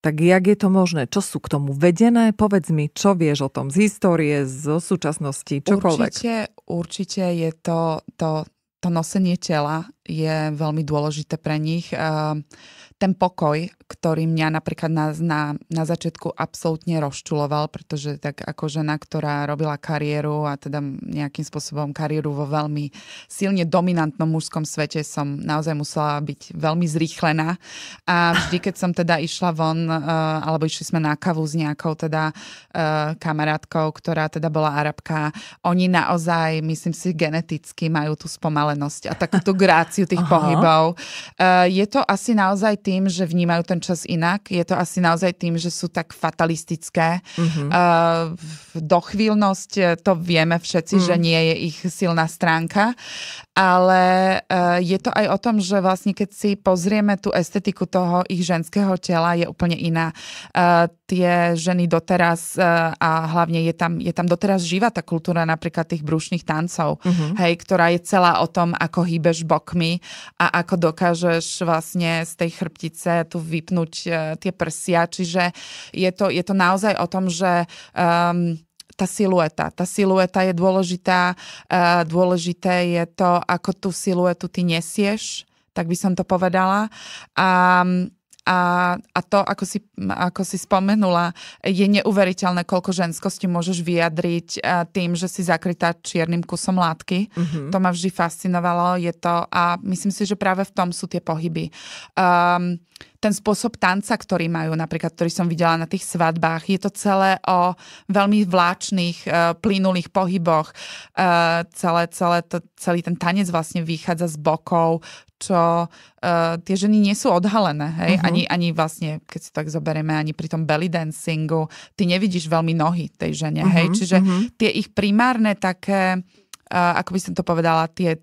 Tak jak je to možné? Čo sú k tomu vedené? Povedz mi, čo vieš o tom z histórie, zo súčasnosti, čokoľvek. Určite, určite je to, to, to nosenie tela je veľmi dôležité pre nich. Ehm, ten pokoj, ktorý mňa napríklad na, na, na začiatku absolútne rozčuloval, pretože tak ako žena, ktorá robila kariéru a teda nejakým spôsobom kariéru vo veľmi silne dominantnom mužskom svete som naozaj musela byť veľmi zrýchlená a vždy, keď som teda išla von, uh, alebo išli sme na kavu s nejakou teda uh, kamarátkou, ktorá teda bola arabka, oni naozaj, myslím si, geneticky majú tú spomalenosť a takúto gráciu tých Aha. pohybov. Uh, je to asi naozaj tým, že vnímajú ten čas inak. Je to asi naozaj tým, že sú tak fatalistické. Mm-hmm. Uh, eh, dochvíľnosť, eh, to vieme všetci, mm. že mhm. nie je ich silná stránka, ale uh, je to aj o tom, že vlastne keď si pozrieme tú estetiku toho ich ženského tela, je úplne iná. Uh, tie ženy doteraz e, a hlavne je tam, je tam doteraz živá tá kultúra napríklad tých brušných tancov, uh-huh. hej, ktorá je celá o tom, ako hýbeš bokmi a ako dokážeš vlastne z tej chrbtice tu vypnúť e, tie prsia, čiže je to, je to naozaj o tom, že um, tá silueta. Tá silueta je dôležitá, uh, dôležité je to, ako tú siluetu ty nesieš, tak by som to povedala. A um, a, a to, ako si, ako si spomenula, je neuveriteľné, koľko ženskosti môžeš vyjadriť e, tým, že si zakrytá čiernym kusom látky. Mm-hmm. To ma vždy fascinovalo. Je to, a myslím si, že práve v tom sú tie pohyby. Um, ten spôsob tanca, ktorý majú, napríklad, ktorý som videla na tých svadbách, je to celé o veľmi vláčných, e, plynulých pohyboch. E, celé, celé to, celý ten tanec vlastne vychádza z bokov, čo uh, tie ženy nie sú odhalené, hej? Uh-huh. Ani, ani vlastne, keď si tak zoberieme, ani pri tom belly dancingu, ty nevidíš veľmi nohy tej žene, uh-huh. hej? Mhm, Čiže uh-huh. tie ich primárne také, uh, ako by som to povedala, tie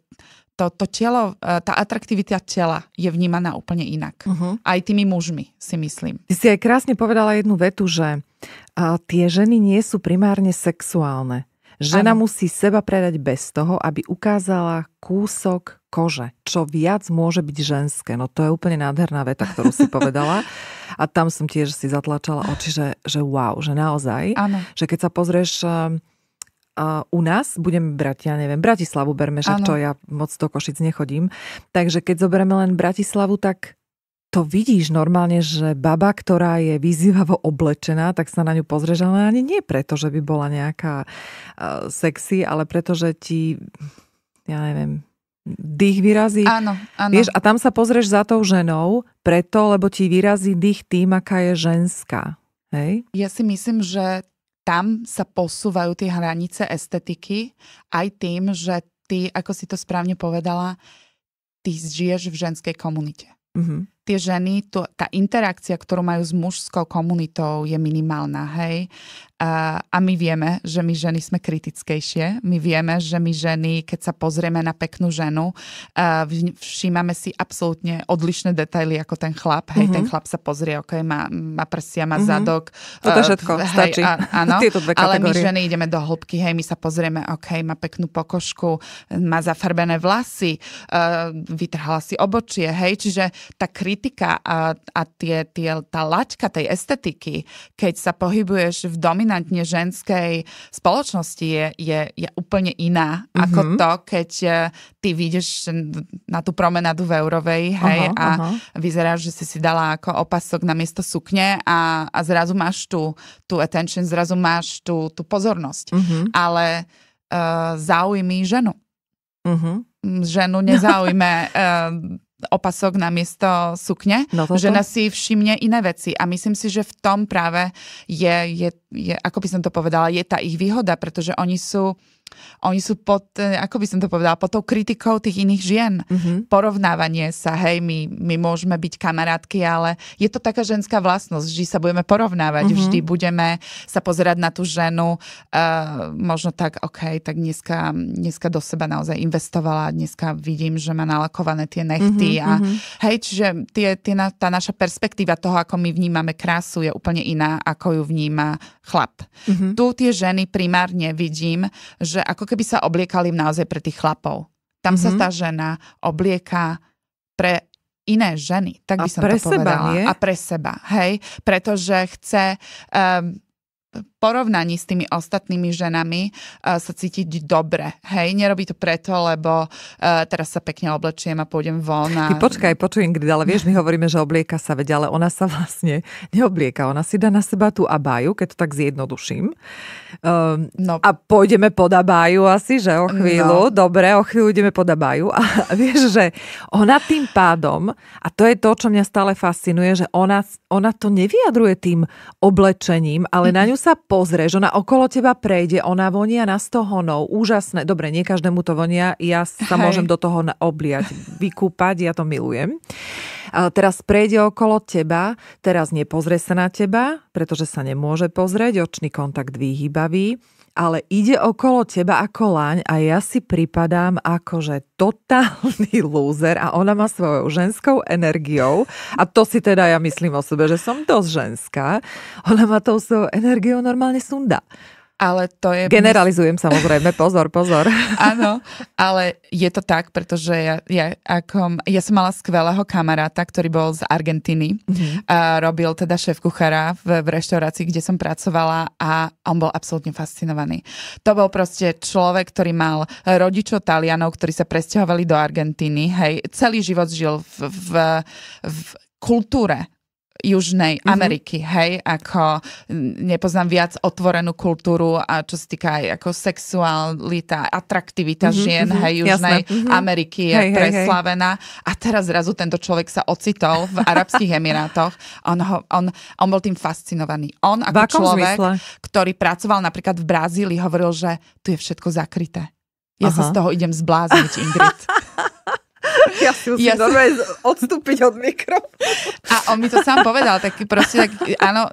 to, to telo, e, tá atraktivita tela je vnímaná úplne inak. Uh-huh. Aj tými mužmi, si myslím. Ty si aj krásne povedala jednu vetu, že a, e, tie ženy nie sú primárne sexuálne. Žena ano. musí seba predať bez toho, aby ukázala kúsok kože, čo viac môže byť ženské. No to je úplne nádherná veta, ktorú si povedala. A tam som tiež si zatlačala oči, že, že wow, že naozaj. Ano. Že keď sa pozrieš e, uh, u nás, budeme brať, ja neviem, Bratislavu berme, že čo ja moc do Košic nechodím. Takže keď zoberieme len Bratislavu, tak to vidíš normálne, že baba, ktorá je vyzývavo oblečená, tak sa na ňu pozrieš, ale ani nie preto, že by bola nejaká uh, sexy, ale preto, že ti, ja neviem, dých vyrazí. Áno, áno. Vieš, a tam sa pozrieš za tou ženou, preto, lebo ti vyrazí dých tým, aká je ženská. Hej? Ja si myslím, že tam sa posúvajú tie hranice estetiky aj tým, že ty, ako si to správne povedala, ty žiješ v ženskej komunite. Mm-hmm. Tie ženy, to, tá interakcia, ktorú majú s mužskou komunitou, je minimálna, hej. A, a my vieme, že my ženy sme kritickejšie. My vieme, že my ženy, keď sa pozrieme na peknú ženu, všímame si absolútne odlišné detaily ako ten chlap. Hej, uh-huh. ten mhm. chlap sa pozrie, ok, má, má prsia, má uh-huh. zadok. Toto všetko, hej, stačí. A, áno, Tieto dve kategórie. ale my ženy ideme do hĺbky, hej, my sa pozrieme, ok, má peknú pokožku, má zafarbené vlasy, uh, vytrhala si obočie, hej, čiže tá kritika a, a tie, tie, tá laťka tej estetiky, keď sa pohybuješ v domin dominantne ženskej spoločnosti je, je, je úplne iná mm-hmm. ako mhm. to, keď e, ty vidíš na tú promenadu v Eurovej hej, uh-huh, a uh-huh. vyzeráš, že si si dala ako opasok na miesto sukne a, a zrazu máš tú, tú attention, zrazu máš tú, tú pozornosť. Mm-hmm. Ale uh, e, zaujmi ženu. Mm-hmm. Ženu nezaujme uh, opasok na miesto sukne, no toto? nás si všimne iné veci a myslím si, že v tom práve je, je, je, ako by som to povedala, je tá ich výhoda, pretože oni sú oni sú pod, e, ako by som to povedala, pod tou kritikou tých iných žien. Mm-hmm. Porovnávanie sa, hej, my, my môžeme byť kamarátky, ale je to taká ženská vlastnosť, že sa budeme porovnávať, mm-hmm. vždy budeme sa pozerať na tú ženu, uh, možno tak, OK, tak dneska, dneska do seba naozaj investovala, dneska vidím, že má nalakované tie nechty mm-hmm. a mhm. hej, čiže tie, tie na, tá naša perspektíva toho, ako my vnímame krásu, je úplne iná, ako ju vníma chlap. Mm-hmm. Tu tie ženy primárne vidím, že že ako keby sa obliekali naozaj pre tých chlapov. Tam mm-hmm. sa mhm. tá žena oblieka pre iné ženy, tak by a som pre to povedala. Seba, nie? A pre seba, hej? Pretože chce... Um, porovnaní s tými ostatnými ženami uh, sa cítiť dobre. Hej, nerobí to preto, lebo uh, teraz sa pekne oblečiem a pôjdem von. A... Ty počkaj, počuj Ingrid, ale vieš, my hovoríme, že oblieka sa, veď, ale ona sa vlastne neoblieka. Ona si dá na seba tú abáju, keď to tak zjednoduším. Um, no. A pôjdeme pod abáju asi, že o chvíľu. No. Dobre, o chvíľu ideme pod abáju. A vieš, že ona tým pádom, a to je to, čo mňa stále fascinuje, že ona, ona to nevyjadruje tým oblečením, ale na ňu sa sa pozrieš, ona okolo teba prejde, ona vonia na sto honov, úžasné, dobre, nie každému to vonia, ja sa Hej. môžem do toho obliať, vykúpať, ja to milujem. A teraz prejde okolo teba, teraz nepozrie sa na teba, pretože sa nemôže pozrieť, očný kontakt vyhýbavý ale ide okolo teba ako laň a ja si pripadám ako, že totálny lúzer a ona má svojou ženskou energiou a to si teda ja myslím o sebe, že som dosť ženská. Ona má tou svojou energiou normálne sunda ale to je... Generalizujem samozrejme, pozor, pozor. Áno, ale je to tak, pretože ja, ja, ako, ja som mala skvelého kamaráta, ktorý bol z Argentíny. Mm-hmm. A robil teda šéf kuchára v, v reštaurácii, kde som pracovala a on bol absolútne fascinovaný. To bol proste človek, ktorý mal rodičov Talianov, ktorí sa presťahovali do Argentíny. Hej, celý život žil v, v, v kultúre Južnej mm-hmm. Ameriky, hej, ako nepoznám viac otvorenú kultúru a čo sa týka aj ako sexualita, atraktivita mm-hmm, žien, mm-hmm, hej, Južnej jasné. Mm-hmm. Ameriky je hej, preslavená hej, hej. a teraz zrazu tento človek sa ocitol v Arabských Emirátoch. On, ho, on, on bol tým fascinovaný. On ako človek, zmysle? ktorý pracoval napríklad v Brazílii, hovoril, že tu je všetko zakryté. Ja Aha. sa z toho idem zblázniť, Ingrid. Ja si musím ja som... odstúpiť od mikro. A on mi to sám povedal, tak proste, tak, áno,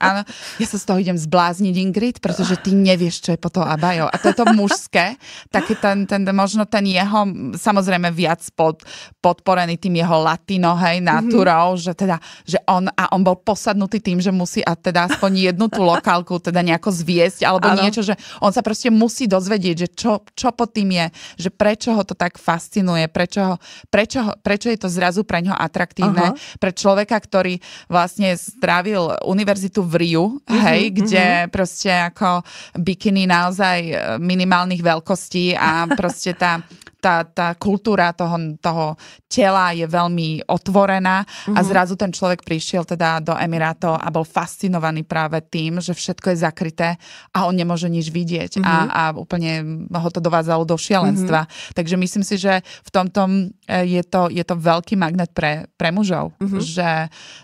áno, ja sa z toho idem zblázniť, Ingrid, pretože ty nevieš, čo je po tou abajo. A to je to mužské, taký ten, ten, možno ten jeho, samozrejme viac pod, podporený tým jeho latino, hej, mhm. natúrou, mm-hmm. že teda, že on, a on bol posadnutý tým, že musí a teda aspoň jednu tú lokálku teda nejako zviesť, alebo ano. niečo, že on sa proste musí dozvedieť, že čo, čo pod tým je, že prečo ho to tak fascinuje, prečo ho prečo, prečo je to zrazu pre ňo atraktívne, Uh-huh. pre človeka, ktorý vlastne strávil univerzitu v Riu, uh-huh, hej, mhm. kde mm-hmm. proste ako bikiny naozaj e, minimálnych veľkostí a proste tá tá, tá kultúra toho, toho tela je veľmi otvorená mm-hmm. a mhm. zrazu ten človek prišiel teda do Emirátov a bol fascinovaný práve tým, že všetko je zakryté a on nemôže nič vidieť mm-hmm. a, mhm. a úplne ho to dovázalo do šialenstva. Mm-hmm. Takže myslím si, že v tomto E, je to, je to veľký magnet pre, pre mužov, Mm-hmm. že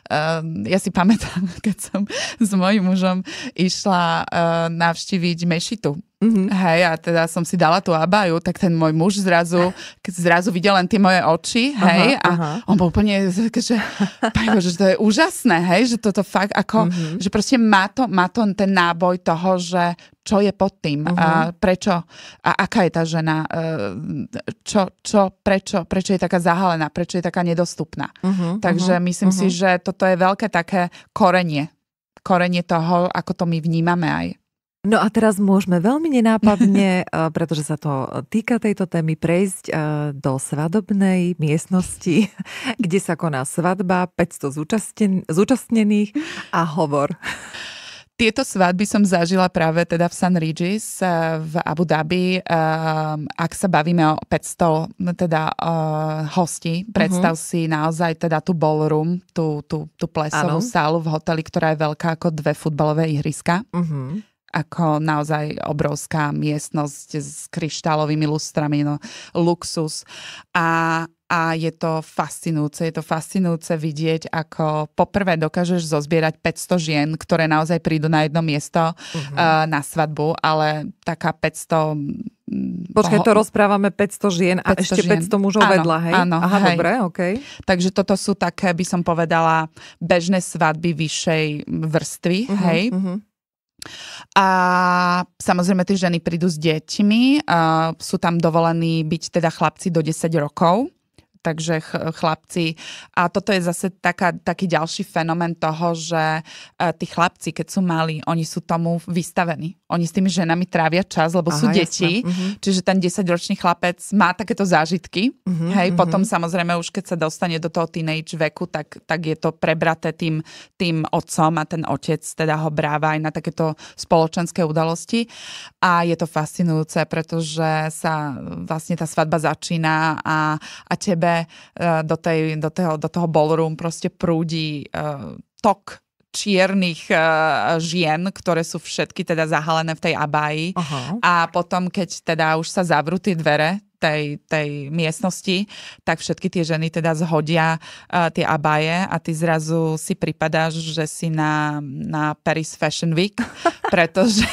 um, ja si pamätám, keď som s mojim mužom išla uh, navštíviť mešitu Mm-hmm. Hej, a teda som si dala tú abaju, tak ten môj muž zrazu, zrazu videl len tie moje oči, hej, aha, a aha. on bol úplne, že, Bože, že to je úžasné, hej, že toto fakt ako, mm-hmm. že proste má to, má to ten náboj toho, že čo je pod tým, uh-huh. a mhm. prečo, a aká je tá žena, e, čo, čo, prečo, prečo je taká zahalená, prečo je taká nedostupná. Uh-huh, Takže uh-huh, myslím uh-huh. si, že toto je veľké také korenie, korenie toho, ako to my vnímame aj. No a teraz môžeme veľmi nenápadne, e, pretože sa to týka tejto témy, prejsť e, do svadobnej miestnosti, kde sa koná svadba, 500 zúčastnených a hovor. Tieto svadby som zažila práve teda v San Regis eh, v Abu Dhabi. Eh, ak sa bavíme o 500 teda eh, hostí, mhm. predstav uh-huh. si naozaj teda tú ballroom, tú, tú, tú plesovú ano. sálu v hoteli, ktorá je veľká ako dve futbalové ihriska. Uh-huh ako naozaj obrovská miestnosť s kryštálovými lustrami, no, luxus. A, a je to fascinujúce. Je to fascinujúce vidieť, ako poprvé dokážeš zozbierať 500 žien, ktoré naozaj prídu na jedno miesto uh-huh. uh, na svadbu, ale taká 500... Hm, Počkaj, to rozprávame 500 žien a ešte žien. 500 mužov áno, vedľa, hej? Áno, Aha, hej. dobre, Okay. Takže toto sú také, by som povedala, bežné svadby vyššej vrstvy, uh-huh, hej? Uh-huh a samozrejme tie ženy prídu s deťmi, a sú tam dovolení byť teda chlapci do 10 rokov takže chlapci. A toto je zase taká, taký ďalší fenomén toho, že e, tí chlapci, keď sú malí, oni sú tomu vystavení oni s tými ženami trávia čas, lebo Aha, sú deti, uh-huh. čiže ten 10-ročný chlapec má takéto zážitky. Uh-huh, hej, uh-huh. potom samozrejme už keď sa dostane do toho teenage veku, tak, tak je to prebraté tým, tým otcom a ten otec teda ho bráva aj na takéto spoločenské udalosti. A je to fascinujúce, pretože sa vlastne tá svadba začína a, a tebe e, do, tej, do, toho, do toho ballroom proste prúdi uh, tok čiernych uh, žien, ktoré sú všetky teda zahalené v tej abaji. Aha. A potom, keď teda už sa zavrú tie dvere, tej, tej miestnosti, tak všetky tie ženy teda zhodia uh, tie abaje a ty zrazu si pripadáš, že si na, na Paris Fashion Week, pretože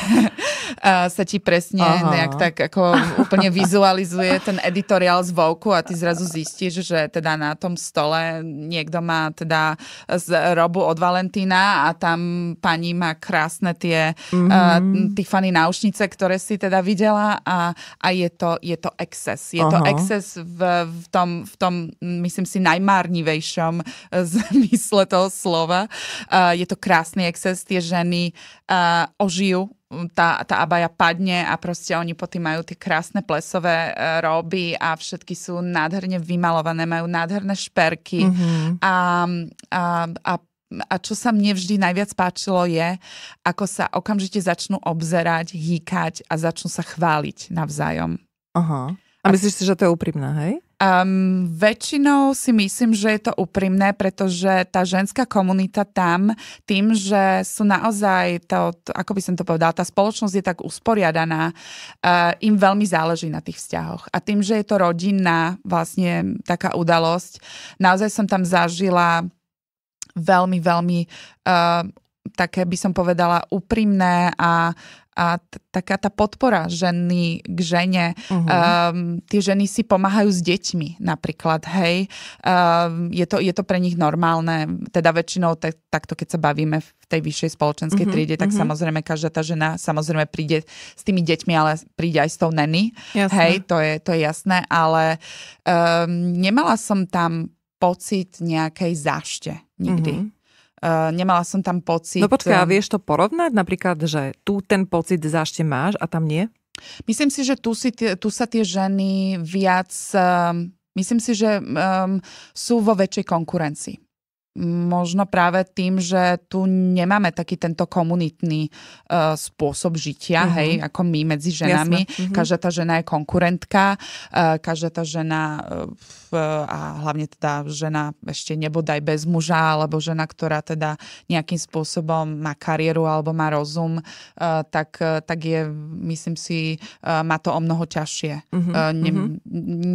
uh, sa ti presne Aha. nejak tak ako úplne vizualizuje ten editoriál z Vogue a ty zrazu zistíš, že teda na tom stole niekto má teda z robu od Valentína a tam pani má krásne tie mm-hmm. uh, Tiffany náušnice, ktoré si teda videla a, a je, to, je to exces exces. Je uh-huh. to exces v, v, tom, v tom, myslím si, najmárnivejšom eh, zmysle toho slova. Uh, je to krásny exces, tie ženy uh, ožijú tá, tá abaja padne a proste oni potom majú tie krásne plesové roby a všetky sú nádherne vymalované, majú nádherné šperky mm-hmm. a, a, a a čo sa mne vždy najviac páčilo je, ako sa okamžite začnú obzerať, hýkať a začnú sa chváliť navzájom. Aha. A myslíš si, že to je úprimné, hej? Um, väčšinou si myslím, že je to úprimné, pretože tá ženská komunita tam, tým, že sú naozaj, to, to, ako by som to povedala, tá spoločnosť je tak usporiadaná, uh, im veľmi záleží na tých vzťahoch. A tým, že je to rodinná vlastne taká udalosť, naozaj som tam zažila veľmi, veľmi uh, také by som povedala úprimné a a t- taká tá podpora ženy k žene. Uh-huh. Um, tie ženy si pomáhajú s deťmi napríklad, hej. Um, je, to, je to pre nich normálne, teda väčšinou te, takto, keď sa bavíme v tej vyššej spoločenskej uh-huh. triede, tak uh-huh. samozrejme každá tá žena samozrejme príde s tými deťmi, ale príde aj s tou neny, jasné. hej, to je, to je jasné, ale um, nemala som tam pocit nejakej zášte nikdy. Uh-huh. Eh, nemala som tam pocit... No počkaj, a eh, vieš to porovnať? Napríklad, že tu ten pocit zášte máš a tam nie? Myslím si, že tu, si tu sa tie ženy viac... Eh, myslím si, že um, sú vo väčšej konkurencii možno práve tým, že tu nemáme taký tento komunitný uh, spôsob žitia, uh-huh. hej, ako my medzi ženami. Uh-huh. Každá tá žena je konkurentka, uh, každá tá žena uh, a hlavne teda žena ešte nebodaj bez muža, alebo žena, ktorá teda nejakým spôsobom má kariéru alebo má rozum, uh, tak, uh, tak je, myslím si, uh, má to o mnoho ťažšie. Uh-huh. Uh, ne, uh-huh.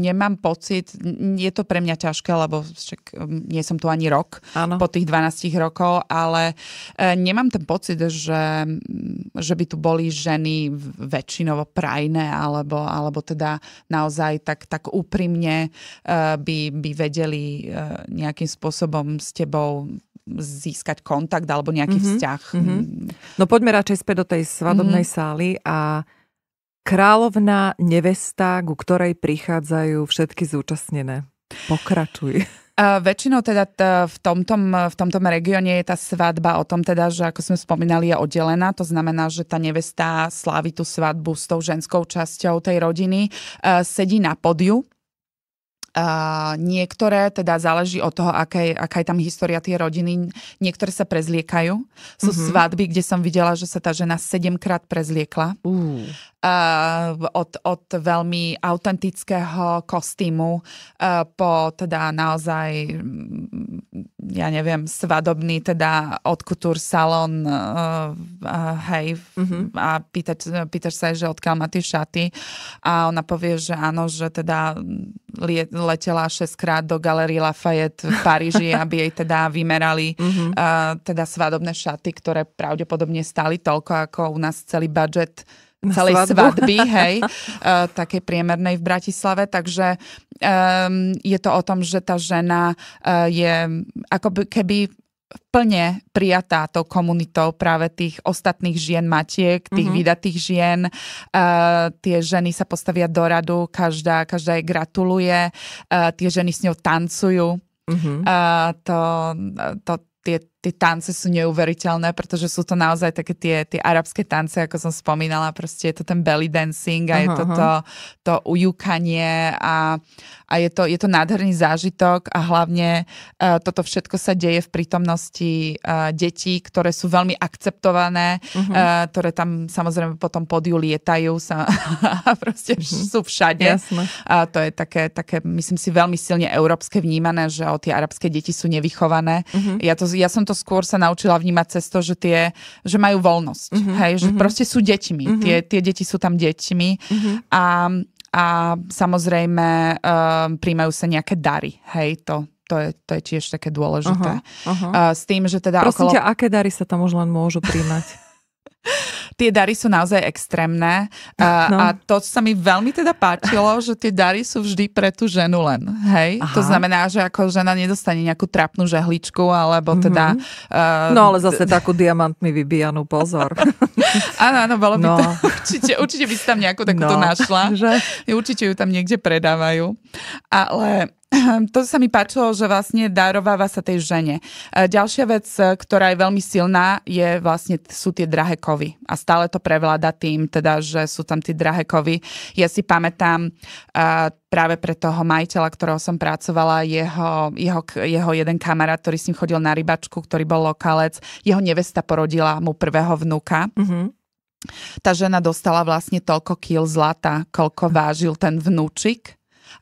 Nemám pocit, je to pre mňa ťažké, lebo však, um, nie som tu ani rok, Áno. po tých 12 rokov, ale e, nemám ten pocit, že, že by tu boli ženy väčšinovo prajné, alebo, alebo teda naozaj tak, tak úprimne e, by, by vedeli e, nejakým spôsobom s tebou získať kontakt alebo nejaký mm-hmm, vzťah. Mm-hmm. No poďme radšej späť do tej svadobnej mm-hmm. sály a kráľovná nevesta, ku ktorej prichádzajú všetky zúčastnené. Pokračuj väčšinou teda t- v, tomto, v tomto regióne je tá svadba o tom teda, že ako sme spomínali, je oddelená. To znamená, že tá nevesta slávi tú svadbu s tou ženskou časťou tej rodiny, uh, sedí na podiu Uh, niektoré, teda záleží od toho, aká je, aká je tam história tej rodiny, niektoré sa prezliekajú. Sú uh-huh. svadby, kde som videla, že sa tá žena sedemkrát prezliekla. Uh od, od veľmi autentického kostýmu eh, po teda naozaj, mm, ja neviem, svadobný teda od kultúr salon, eh, eh, hej, mm-hmm. a pýtať, pýtaš sa že odkiaľ má tie šaty a ona povie, že áno, že teda letela 6 krát do Galerie Lafayette v Paríži, aby jej teda vymerali mm-hmm. uh, teda svadobné šaty, ktoré pravdepodobne stáli toľko ako u nás celý budget celej svadbu. svadby, hej, uh, e, takej priemernej v Bratislave, takže um, je to o tom, že tá žena uh, je ako keby plne prijatá tou komunitou práve tých ostatných žien matiek, tých mm-hmm. vydatých žien. Uh, tie ženy sa postavia do radu, každá, každá jej gratuluje, uh, tie ženy s ňou tancujú. Mm-hmm. Uh, to, to, tie, tie tance sú neuveriteľné, pretože sú to naozaj také tie, tie arabské tance, ako som spomínala, proste je to ten belly dancing a aha, je to to, to ujúkanie a, a je, to, je to nádherný zážitok a hlavne uh, toto všetko sa deje v prítomnosti uh, detí, ktoré sú veľmi akceptované, uh-huh. uh, ktoré tam samozrejme potom pod ju lietajú sa, a proste uh-huh. sú všade. Jasne. A to je také, také, myslím si, veľmi silne európske vnímané, že o tie arabské deti sú nevychované. Uh-huh. Ja, to, ja som to skôr sa naučila vnímať cez to, že, tie, že majú voľnosť. Mm-hmm. Hej, že mm-hmm. proste sú deťmi. Mm-hmm. Tie, tie deti sú tam deťmi. Mm-hmm. A, a samozrejme um, príjmajú sa nejaké dary. Hej, to, to je, to je tiež také dôležité. Uh-huh. Uh, s tým, že teda Prosím okolo... ťa, aké dary sa tam už len môžu príjmať? tie dary sú naozaj extrémne a, no. a to sa mi veľmi teda páčilo, že tie dary sú vždy pre tú ženu len, hej? Aha. To znamená, že ako žena nedostane nejakú trapnú žehličku alebo teda... Mm-hmm. Uh, no ale zase takú diamantmi vybijanú, pozor. áno, áno, bolo by no. to, určite, určite by si tam nejakú takúto no. našla. Že? Určite ju tam niekde predávajú. Ale to sa mi páčilo, že vlastne darováva sa tej žene. E, ďalšia vec, e, ktorá je veľmi silná, je vlastne, sú tie drahé kovy. A stále to prevláda tým, teda, že sú tam tie drahé kovy. Ja si pamätám e, práve pre toho majiteľa, ktorého som pracovala, jeho, jeho, jeho jeden kamarát, ktorý s ním chodil na rybačku, ktorý bol lokalec, jeho nevesta porodila mu prvého vnuka. Mm-hmm tá žena dostala vlastne toľko kil zlata, koľko vážil ten vnúčik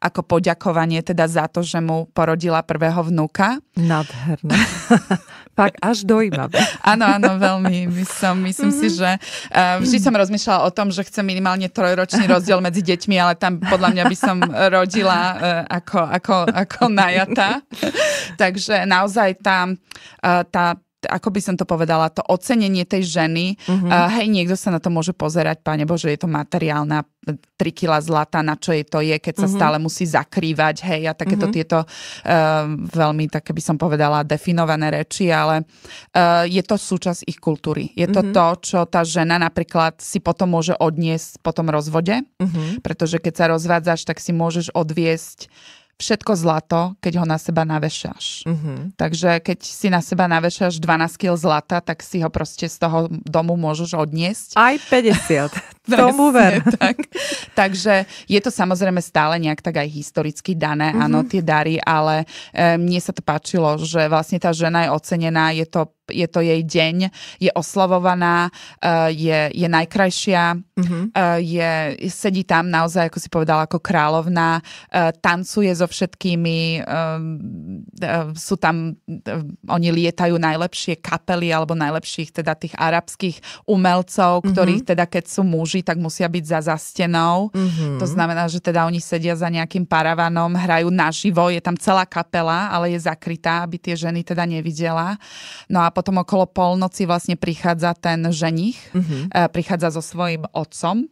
ako poďakovanie teda za to, že mu porodila prvého vnúka. Nadherné. Fakt až dojímavé. Áno, áno, veľmi. My som, myslím mm-hmm. si, mhm. že uh, vždy som rozmýšľala o tom, že chcem minimálne trojročný rozdiel medzi deťmi, ale tam podľa mňa by som rodila uh, ako, ako, ako najata. Takže naozaj tá, uh, tá ako by som to povedala, to ocenenie tej ženy, mm-hmm. uh, hej, niekto sa na to môže pozerať, pane Bože, je to materiálna 3 eh, kila zlata, na čo je to je, keď sa mm-hmm. stále musí zakrývať, hej, a takéto mm-hmm. tieto uh, veľmi, také by som povedala, definované reči, ale uh, je to súčasť ich kultúry. Je to mm-hmm. to, čo tá žena napríklad si potom môže odniesť po tom rozvode, mm-hmm. pretože keď sa rozvádzaš, tak si môžeš odviesť všetko zlato, keď ho na seba navešáš. Mm-hmm. Takže keď si na seba navešaš 12 kg zlata, tak si ho proste z toho domu môžeš odniesť. Aj 50. Tomu ver. tak. Takže je to samozrejme stále nejak tak aj historicky dané, mm-hmm. áno, mhm. tie dary, ale e, mne sa to páčilo, že vlastne tá žena je ocenená, je to je to jej deň, je oslavovaná, e, je, je najkrajšia, mm-hmm. je, sedí tam naozaj, ako si povedala, ako kráľovná, e, tancuje so všetkými, sú tam, oni lietajú najlepšie kapely alebo najlepších teda tých arabských umelcov, mhm. ktorých uh-huh. teda keď sú muži, tak musia byť za zastenou. Uh-huh. To znamená, že teda oni sedia za nejakým paravanom, hrajú naživo, je tam celá kapela, ale je zakrytá, aby tie ženy teda nevidela. No a potom okolo polnoci vlastne prichádza ten ženich, mm-hmm. prichádza so svojím otcom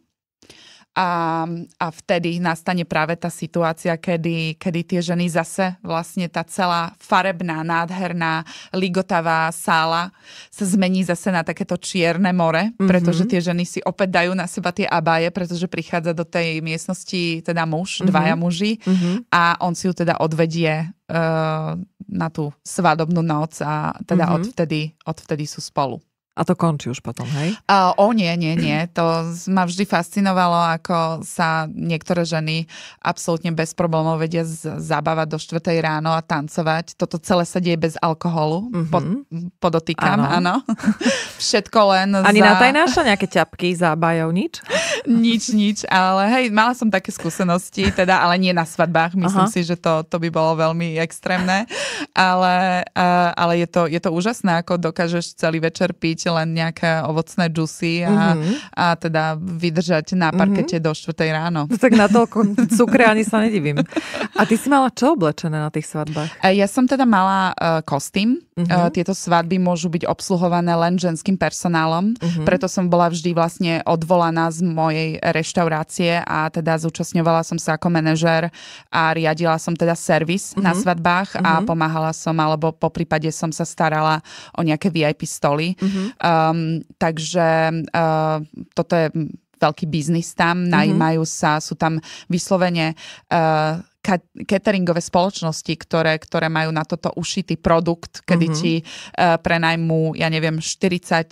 a, a vtedy nastane práve tá situácia, kedy, kedy tie ženy zase vlastne tá celá farebná, nádherná, ligotavá sála sa zmení zase na takéto čierne more, mhm. pretože tie ženy si opäť dajú na seba tie abáje, pretože prichádza do tej miestnosti teda muž, mhm. dvaja muži mhm. a on si ju teda odvedie uh, na tú svadobnú noc a teda odvtedy, odvtedy sú spolu. A to končí už potom, hej? A, o nie, nie, nie. To ma vždy fascinovalo, ako sa niektoré ženy absolútne bez problémov vedia zabávať do 4 ráno a tancovať. Toto celé sa deje bez alkoholu. Mm-hmm. Pod, podotýkam, áno. Všetko len Ani za... natajnáša nejaké ťapky, zábajov, nič? nič, nič. Ale hej, mala som také skúsenosti, teda, ale nie na svadbách. Myslím Aha. si, že to, to by bolo veľmi extrémne. Ale, uh, ale je, to, je to úžasné, ako dokážeš celý večer piť len nejaké ovocné džusy a, mm-hmm. a teda vydržať na mhm. parkete mm-hmm. do 4 ráno. No, tak na toľko cukre ani sa nedivím. A ty si mala čo oblečené na tých svadbách? E, ja som teda mala uh, kostým. uh Tieto svadby môžu byť obsluhované len ženským personálom, mm-hmm. preto som bola vždy vlastne odvolaná z mojej reštaurácie a teda zúčastňovala som sa ako manažer a riadila som teda servis mm-hmm. na mhm. svadbách a mm a pomáhala som alebo po prípade som sa starala o nejaké VIP stoly. Mm-hmm. Um, takže uh, toto je veľký biznis tam, mhm. najímajú sa, sú tam vyslovene uh, cateringové spoločnosti, ktoré, ktoré majú na toto ušitý produkt, kedy mm-hmm. ti uh, prenajmú, ja neviem, 40 uh, eh,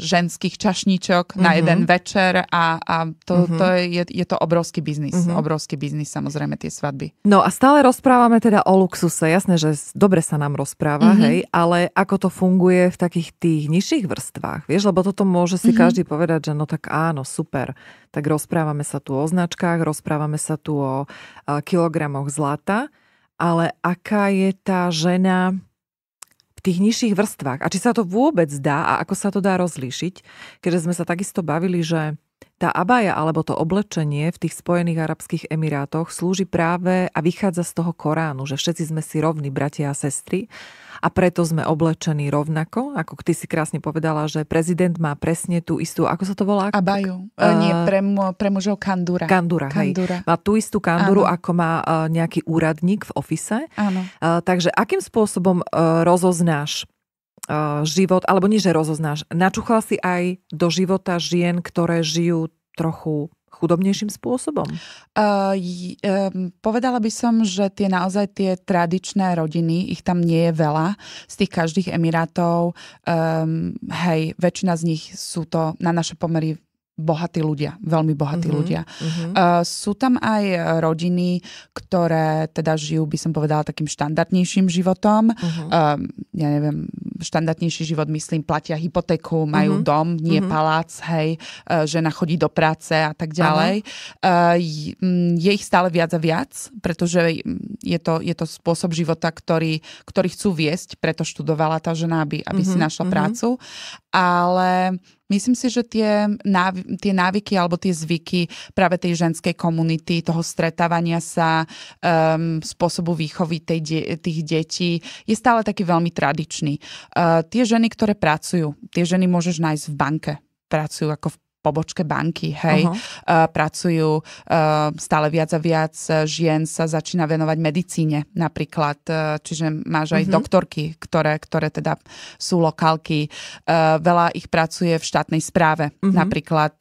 ženských čašníčok mm-hmm. na mhm. jeden večer a, a to, mm-hmm. to je, je to obrovský biznis. Mm-hmm. Obrovský biznis, samozrejme, tie svadby. No a stále rozprávame teda o luxuse. Jasné, že dobre sa nám rozpráva, mm-hmm. hej, ale ako to funguje v takých tých nižších vrstvách, vieš, lebo toto môže si mm-hmm. každý povedať, že no tak áno, super tak rozprávame sa tu o značkách, rozprávame sa tu o kilogramoch zlata, ale aká je tá žena v tých nižších vrstvách a či sa to vôbec dá a ako sa to dá rozlíšiť, keďže sme sa takisto bavili, že tá abája alebo to oblečenie v tých Spojených Arabských Emirátoch slúži práve a vychádza z toho Koránu, že všetci sme si rovní, bratia a sestry, a preto sme oblečení rovnako, ako ty si krásne povedala, že prezident má presne tú istú, ako sa to volá? Abaju. Uh, e, Nie, e, pre, pre mužov kandura. Kandura, kandura. Hej. Má tú istú kanduru, Áno. ako má uh, nejaký úradník v ofise. Áno. Uh, takže akým spôsobom uh, rozoznáš život, alebo nie, že rozoznáš. Načúchal si aj do života žien, ktoré žijú trochu chudobnejším spôsobom? Uh, um, povedala by som, že tie naozaj tie tradičné rodiny, ich tam nie je veľa. Z tých každých emirátov, um, hej, väčšina z nich sú to na naše pomery bohatí ľudia, veľmi bohatí mm-hmm. ľudia. Mm-hmm. Uh, sú tam aj rodiny, ktoré teda žijú, by som povedala, takým štandardnejším životom. Mm-hmm. Uh, ja neviem, štandardnejší život myslím, platia hypotéku, majú mm-hmm. dom, nie mm-hmm. palác, hej, uh, žena chodí do práce a tak ďalej. uh je ich stále viac a viac, pretože je to, je to spôsob života, ktorý, ktorý chcú viesť, preto študovala tá žena, aby, aby mm-hmm. si mhm, našla mm-hmm. prácu. Ale Myslím si, že tie, náv- tie návyky alebo tie zvyky práve tej ženskej komunity, toho stretávania sa, um, spôsobu výchovy tej de- tých detí je stále taký veľmi tradičný. Uh, tie ženy, ktoré pracujú, tie ženy môžeš nájsť v banke pracujú ako v pobočke banky, hej. Uh-huh. Pracujú eh, stále viac a viac žien sa začína venovať medicíne napríklad, eh, čiže máš aj uh-huh. doktorky, ktoré, ktoré teda sú lokálky. Veľa ich pracuje v štátnej správe uh-huh. napríklad.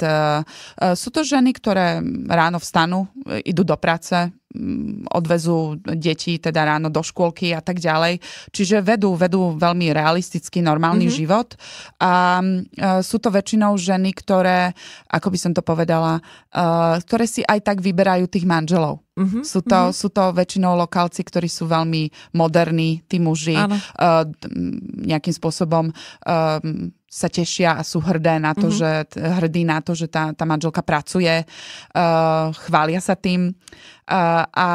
Sú to ženy, ktoré ráno vstanú, idú do práce, Mm, odvezú deti teda ráno do škôlky a tak ďalej. Čiže vedú, vedú veľmi realistický, normálny mm-hmm. život. A, a sú to väčšinou ženy, ktoré, ako by som to povedala, a, ktoré si aj tak vyberajú tých manželov. Uh-huh, sú, to, uh-huh. sú to väčšinou lokálci, ktorí sú veľmi moderní, tí muži, uh, nejakým spôsobom uh, sa tešia a sú hrdé na to, mm-hmm. že, hrdí na to, že tá, tá manželka pracuje, uh, chvália sa tým. Uh, a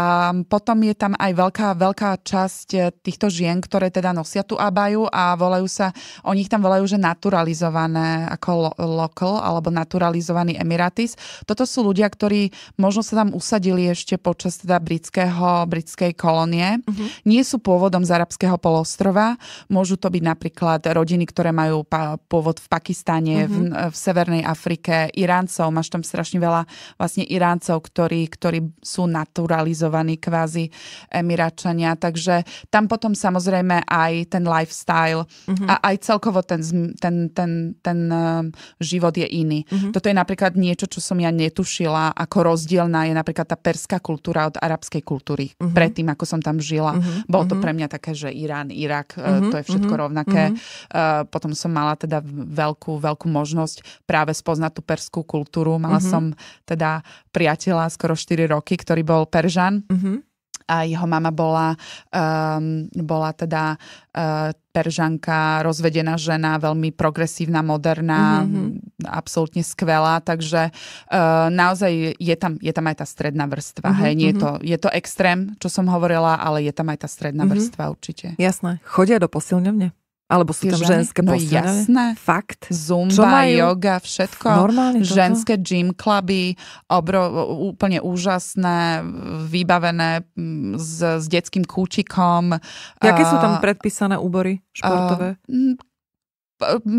potom je tam aj veľká, veľká časť eh, týchto žien, ktoré teda nosia tú abaju a volajú sa, o nich tam volajú, že naturalizované ako lo, local alebo naturalizovaný emiratis. Toto sú ľudia, ktorí možno sa tam usadili ešte počas teda britského, britskej kolónie. Mm-hmm. Nie sú pôvodom z arabského polostrova. Môžu to byť napríklad rodiny, ktoré majú pa, pôvod v Pakistane, mm-hmm. v, mhm. v Severnej Afrike, Iráncov, máš tam strašne veľa vlastne Iráncov, ktorí, ktorí sú naturalizovaní kvázi Emiračania, takže tam potom samozrejme aj ten lifestyle mm-hmm. a aj celkovo ten, ten, ten, ten eh, život je iný. Mm-hmm. Toto je napríklad niečo, čo som ja netušila, ako rozdielna je napríklad tá perská kultúra od arabskej kultúry. Mm-hmm. Predtým, ako som tam žila, mm-hmm. bolo to mhm. pre mňa také, že Irán, Irak, mm-hmm. to je všetko mm-hmm. rovnaké. Mm-hmm. Uh, potom som mala teda teda veľkú, veľkú možnosť práve spoznať tú perskú kultúru. Mala mm-hmm. som teda priateľa skoro 4 roky, ktorý bol Peržan. Mm-hmm a jeho mama bola, um, bola teda uh, peržanka, rozvedená žena, veľmi progresívna, moderná, mm-hmm. absolútne skvelá, takže uh, naozaj je tam, je tam aj tá stredná vrstva. Mm-hmm. Hej, nie mm-hmm. je, mhm. to, je to extrém, čo som hovorila, ale je tam aj tá stredná mm-hmm. vrstva určite. Jasné. Chodia do posilňovne? Alebo sú tam ženy? ženské no, No jasné. Fakt? Zumba, yoga, všetko. Normálne toto? Ženské gym kluby, obro, úplne úžasné, vybavené mm, s, s detským kúčikom. Jaké uh, sú tam predpísané úbory športové? Uh,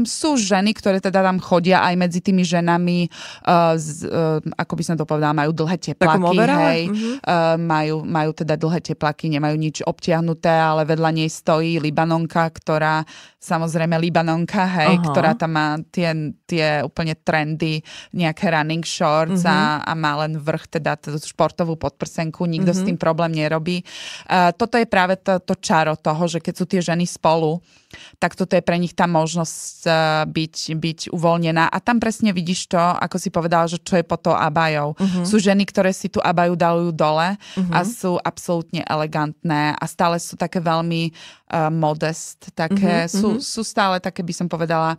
sú ženy, ktoré teda tam chodia aj medzi tými ženami, uh, z, uh, ako by som to povedala, majú dlhé teplaky, hej, mm-hmm. uh, majú, majú teda dlhé teplaky, nemajú nič obtiahnuté, ale vedľa nej stojí Libanonka, ktorá samozrejme Libanonka, hej, uh-huh. ktorá tam má tie, tie úplne trendy, nejaké running shorts uh-huh. a, mhm. a má len vrch, teda tú športovú podprsenku, nikto uh-huh. s mhm. tým problém nerobí. Uh, toto je práve to, to čaro toho, že keď sú tie ženy spolu, tak toto je pre nich tá možnosť uh, byť, byť uvoľnená. A tam presne vidíš to, ako si povedala, že čo je pod tou abajou. Uh-huh. Sú ženy, ktoré si tú abaju dalujú dole uh-huh. a sú absolútne elegantné a stále sú také veľmi uh, modest, také uh-huh, sú sú, mhm. sú stále také, by som povedala,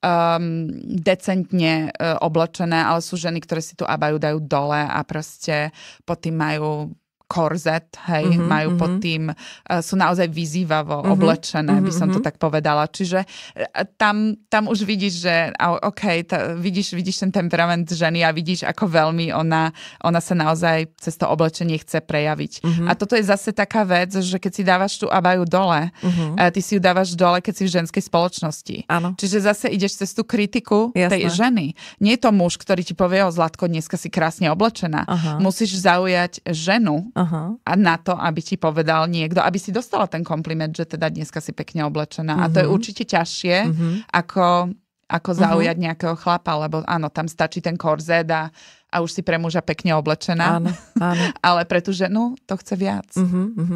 um, decentne uh, oblečené, ale sú ženy, ktoré si tu abajú dajú dole a proste pod tým majú korzet, hej, mm-hmm, majú mm-hmm. pod tým, eh, sú naozaj vyzývavo mm-hmm, oblečené, mm-hmm, by mhm, som to mhm. tak povedala. Čiže eh, tam, tam už vidíš, že OK, tá, vidíš, vidíš ten temperament ženy a vidíš, ako veľmi ona, ona sa naozaj cez to oblečenie chce prejaviť. Mm-hmm. A toto je zase taká vec, že keď si dávaš tú abaju dole, mm-hmm. ty si ju dávaš dole, keď si v ženskej spoločnosti. Ano. Čiže zase ideš cez tú kritiku Jasné. tej ženy. Nie je to muž, ktorý ti povie, o Zlatko, dneska si krásne oblečená. Aha. Musíš zaujať ženu, uh-huh. a na to, aby ti povedal niekto, aby si dostala ten kompliment, že teda dneska si pekne oblečená. Uh-huh. A to je mhm. určite ťažšie, uh-huh. ako, ako mhm. zaujať uh-huh. nejakého chlapa, lebo áno, tam stačí ten korzet a, a už si pre muža pekne oblečená. Áno, áno. Ale pre tú ženu no, to chce viac. Uh-huh, uh-huh.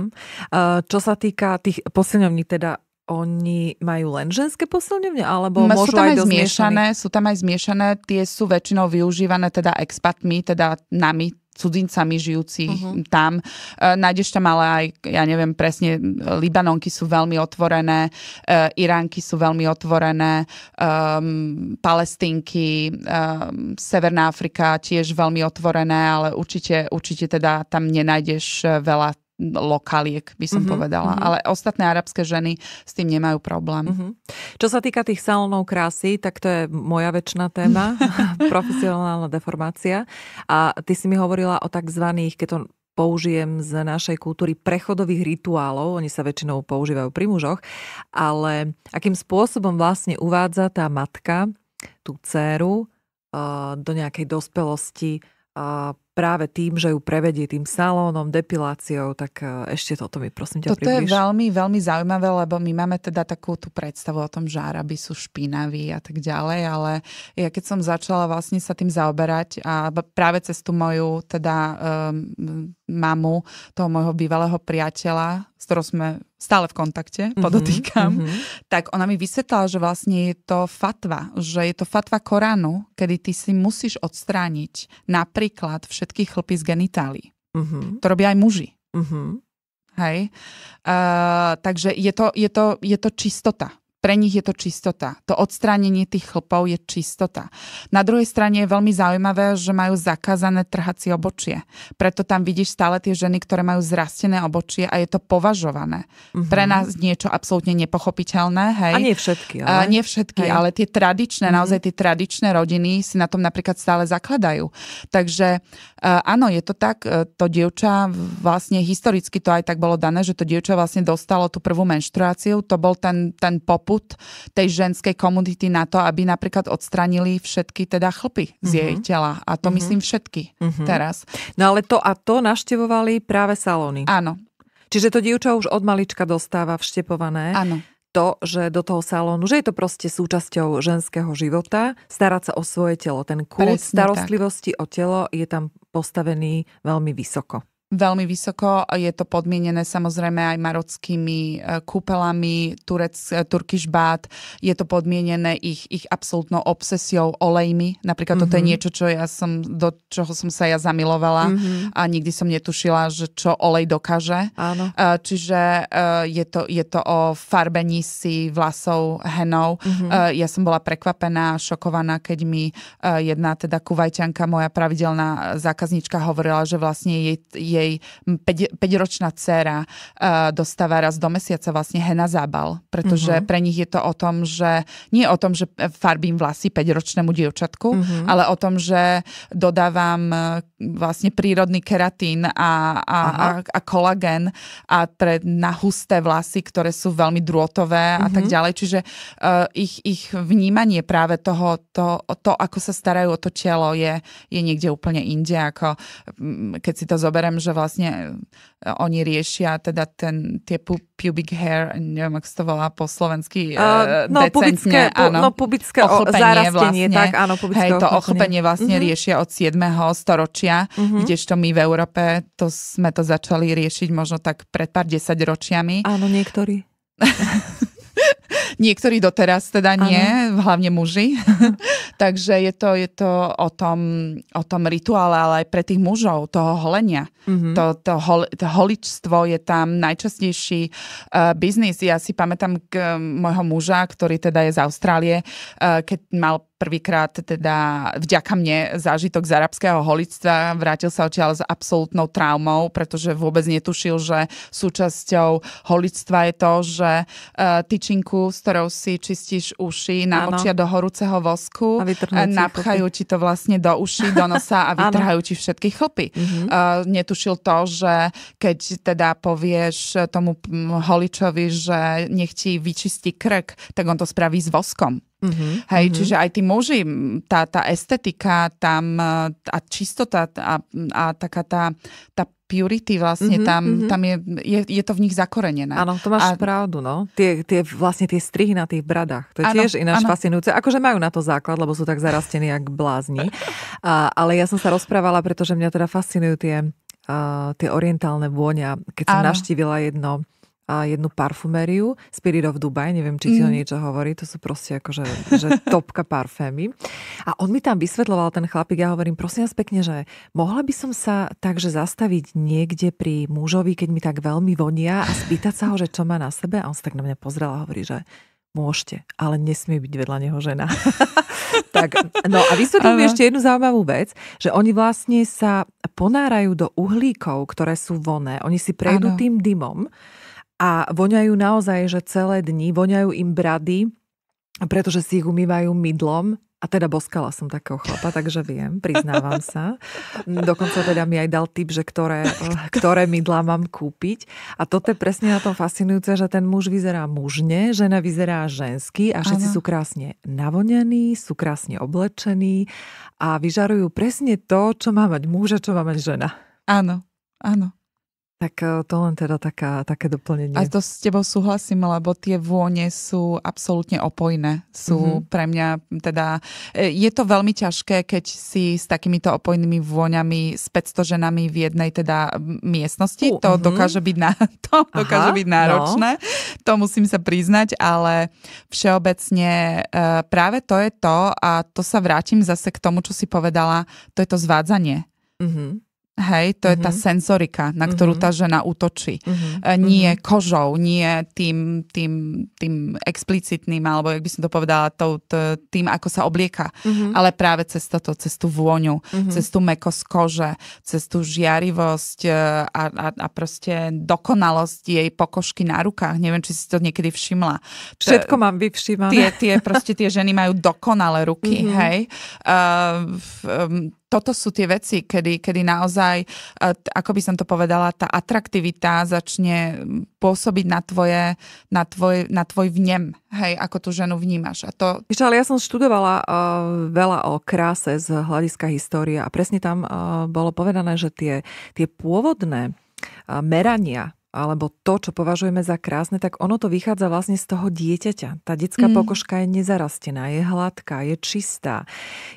Uh, čo sa týka tých posilňovní, teda oni majú len ženské posilňovne, alebo môžu sú tam aj, aj zmiešané? Sú tam aj zmiešané, tie sú väčšinou využívané teda expatmi, teda nami, cudzincami žijúcich uh-huh. tam. E, nájdeš tam ale aj, ja neviem presne, e, Libanonky sú veľmi otvorené, e, Iránky sú veľmi otvorené, um, e, Palestinky, um, e, Severná Afrika tiež veľmi otvorené, ale určite, určite teda tam nenájdeš veľa lokaliek, by som uh-huh, povedala. Uh-huh. Ale ostatné arabské ženy s tým nemajú problém. Uh-huh. Čo sa týka tých salónov krásy, tak to je moja väčšina téma, profesionálna deformácia. A ty si mi hovorila o takzvaných, keď to použijem z našej kultúry prechodových rituálov, oni sa väčšinou používajú pri mužoch, ale akým spôsobom vlastne uvádza tá matka tú dceru eh, do nejakej dospelosti eh, práve tým, že ju prevedie tým salónom, depiláciou, tak e, ešte toto mi prosím ťa Toto približ. je veľmi, veľmi zaujímavé, lebo my máme teda takú tú predstavu o tom, že áraby sú špinaví a tak ďalej, ale ja keď som začala vlastne sa tým zaoberať a práve cez tú moju teda um, mamu toho môjho bývalého priateľa, s ktorou sme stále v kontakte, mm-hmm, podotýkam, mm-hmm. tak ona mi vysvetlala, že vlastne je to fatva, že je to fatva Koránu, kedy ty si musíš odstrániť napríklad všetky chlpy z genitálií. Mm-hmm. To robia aj muži. Mm-hmm. Hej? Uh, takže je to, je, to, je to čistota. Pre nich je to čistota. To odstránenie tých chlpov je čistota. Na druhej strane je veľmi zaujímavé, že majú zakázané trhacie obočie. Preto tam vidíš stále tie ženy, ktoré majú zrastené obočie a je to považované. Mm-hmm. Pre nás niečo absolútne nepochopiteľné. Hej. A nie všetky. Ale, a nie všetky, hej. ale tie tradičné, mm-hmm. naozaj tie tradičné rodiny si na tom napríklad stále zakladajú. Takže e, áno, je to tak. E, to dievča vlastne historicky to aj tak bolo dané, že to dievča vlastne dostalo tú prvú menštruáciu. To bol ten, ten pop input tej ženskej komunity na to, aby napríklad odstranili všetky teda chlpy z mhm. jej tela. A to uh-huh. myslím všetky uh-huh. teraz. No ale to a to naštevovali práve salóny. Áno. Čiže to dievča už od malička dostáva vštepované. Áno to, že do toho salónu, že je to proste súčasťou ženského života, starať sa o svoje telo. Ten kult Presne starostlivosti tak. o telo je tam postavený veľmi vysoko veľmi vysoko. Je to podmienené samozrejme aj marockými e, kúpelami, turec, e, turkish bath. Je to podmienené ich, ich absolútnou obsesiou olejmi. Napríklad mm-hmm. toto je mhm. niečo, čo ja som, do čoho som sa ja zamilovala mm-hmm. a nikdy som netušila, že čo olej dokáže. Áno. E, čiže je to, je to o farbení si vlasov henou. Mm-hmm. Ja som bola prekvapená, šokovaná, keď mi jedna teda kuvajťanka, moja pravidelná zákaznička hovorila, že vlastne jej, je jej 5-ročná dcéra uh, dostáva raz do mesiaca vlastne hena zábal, pretože uh-huh. pre nich je to o tom, že nie o tom, že farbím vlasy 5-ročnému dievčatku, uh-huh. ale o tom, že dodávam e, vlastne prírodný keratín a, a, uh-huh. a, a kolagén a pre, na husté vlasy, ktoré sú veľmi drôtové uh-huh. a tak mhm. ďalej. Čiže uh, ich, ich vnímanie práve toho, to, to, ako sa starajú o to telo, je, je niekde úplne inde, ako keď si to zoberiem, že že vlastne e, oni riešia teda ten, tie pu- pubic hair, neviem, ako to volá po slovensky, uh, no, decentne, pubické, áno. No, pubické ochlpenie vlastne, tak, áno, pubické hej, to ochlpenie vlastne mm-hmm. riešia od 7. storočia, mm-hmm. kdežto my v Európe, to sme to začali riešiť možno tak pred pár desať ročiami. Áno, niektorí. Niektorí doteraz teda nie, ano. hlavne muži. Takže je to, je to o, tom, o tom rituále, ale aj pre tých mužov, toho holenia. Mm-hmm. To, to, hol, to holičstvo je tam najčastejší uh, biznis. Ja si pamätám k, eh, môjho muža, ktorý teda je z Austrálie, uh, keď mal prvýkrát teda vďaka mne zážitok z arabského holictva. Vrátil sa odtiaľ s absolútnou traumou, pretože vôbec netušil, že súčasťou holictva je to, že uh, tyčinku, z ktorou si čistíš uši, namočia ano. do horúceho vosku, a napchajú chlpy. ti to vlastne do uši, do nosa a vytrhajú ti všetky chlpy. Uh-huh. Mhm. Uh, netušil to, že keď teda povieš tomu holičovi, že nech ti vyčistí krk, tak on to spraví s voskom. Uh-huh, Hej, uh-huh. čiže aj tí muži, tá, tá estetika tam, a čistota a, a taká tá, tá purity vlastne mm-hmm, tam, mm-hmm. tam je, je, je to v nich zakorenené. Áno, to máš a... pravdu, no. Tie, tie, vlastne tie strihy na tých bradách, to je ano, tiež ináč ano. fascinujúce. Akože majú na to základ, lebo sú tak zarastení, jak blázni. A, ale ja som sa rozprávala, pretože mňa teda fascinujú tie, uh, tie orientálne vôňa. Keď som ano. navštívila jedno jednu parfumériu, Spirit of Dubai, neviem, či ti mm. o mhm. niečo hovorí, to sú proste akože že topka parfémy. A on mi tam vysvetloval, ten chlapík, ja hovorím, prosím vás pekne, že mohla by som sa takže zastaviť niekde pri mužovi, keď mi tak veľmi vonia a spýtať sa ho, že čo má na sebe. A on sa tak na mňa pozrel a hovorí, že môžete, ale nesmie byť vedľa neho žena. tak, no a vysvetlím ano. ešte jednu zaujímavú vec, že oni vlastne sa ponárajú do uhlíkov, ktoré sú voné. Oni si prejdú ano. tým dymom a voňajú naozaj, že celé dni, voňajú im brady, pretože si ich umývajú mydlom, a teda boskala som takého chlapa, takže viem, priznávam sa. Dokonca teda mi aj dal tip, že ktoré, ktoré mydlá mám kúpiť. A toto je presne na tom fascinujúce, že ten muž vyzerá mužne, žena vyzerá žensky a všetci ano. sú krásne navonení, sú krásne oblečení a vyžarujú presne to, čo má mať muž a čo má mať žena. Áno, áno. Tak e, to len teda taká, také doplnenie. A to s tebou súhlasím, lebo tie vône sú absolútne opojné. Sú mm-hmm. pre mňa, teda e, je to veľmi ťažké, keď si s takýmito opojnými vôňami s 500 ženami v jednej teda miestnosti. Uh, to, uh-huh. dokáže byť na, to Aha, dokáže byť náročné. No. To musím sa priznať, ale všeobecne e, práve to je to a to sa vrátim zase k tomu, čo si povedala, to je to zvádzanie. Mm-hmm hej, to mm-hmm. je tá mhm. senzorika, na ktorú mm-hmm. tá žena útočí. Mm-hmm. Nie uh kožou, nie tým, tým, tým explicitným, alebo jak by som to povedala, tým, ako sa oblieka, mm-hmm. ale práve cez toto, cez tú vôňu, mm-hmm. cez tú mekosť kože, cez tú žiarivosť e, a, a, a proste dokonalosť jej pokožky na rukách. Neviem, či si to niekedy všimla. Všetko mám vyvšímané. Tie, tie, proste tie ženy majú dokonalé ruky, mm-hmm. hej. Uh, um, toto sú tie veci, kedy, kedy naozaj, e, ako by som to povedala, tá atraktivita začne pôsobiť na, tvoje, na, tvoj, na tvoj vnem, hej, ako tú ženu vnímaš. A to... Ešte, ale ja som študovala uh, veľa o kráse z hľadiska histórie a presne tam uh, bolo povedané, že tie, tie pôvodné merania alebo to, čo považujeme za krásne, tak ono to vychádza vlastne z toho dieťaťa. Tá detská mm. pokožka je nezarastená, je hladká, je čistá,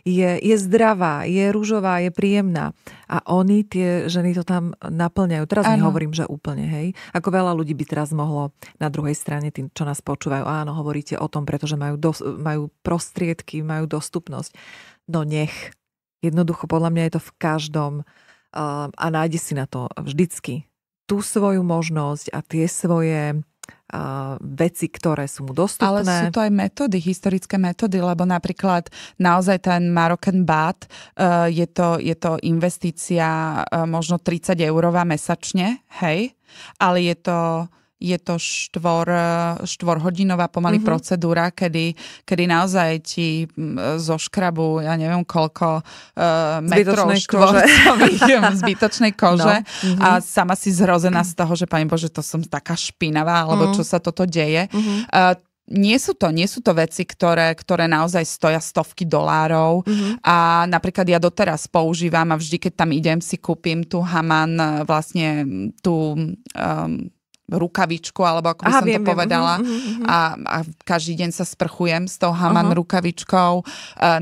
je, je zdravá, je rúžová, je príjemná. A oni, tie ženy to tam naplňajú. Teraz ano. nehovorím, že úplne, hej. Ako veľa ľudí by teraz mohlo na druhej strane, tým, čo nás počúvajú, áno, hovoríte o tom, pretože majú, dos- majú prostriedky, majú dostupnosť. No nech. Jednoducho, podľa mňa je to v každom a nájde si na to vždycky tú svoju možnosť a tie svoje veci, ktoré sú mu dostupné. Ale sú to aj metódy, historické metódy, lebo napríklad naozaj ten Moroccan Bat e, je to, je to investícia e, možno 30 eurová mesačne, hej, ale je to je to štvor, e, štvorhodinová pomaly mm-hmm. procedúra, kedy, kedy naozaj ti zo škrabu, ja neviem koľko, uh, metrov štvorcových zbytočnej kože no. mm-hmm. a mhm. sama si zrozená z toho, že pani Bože, to som taká špinavá, alebo mm-hmm. čo sa toto deje. Mm-hmm. Uh, nie sú to, nie sú to veci, ktoré, ktoré naozaj stoja stovky dolárov mm-hmm. a napríklad ja doteraz používam a vždy, keď tam idem, si kúpim tu Haman vlastne tú um, rukavičku, alebo ako by Aha, som viem, to povedala. Viem. Mhm, mhm, mhm, a, a každý deň sa sprchujem s tou Haman uh-huh. rukavičkou. E,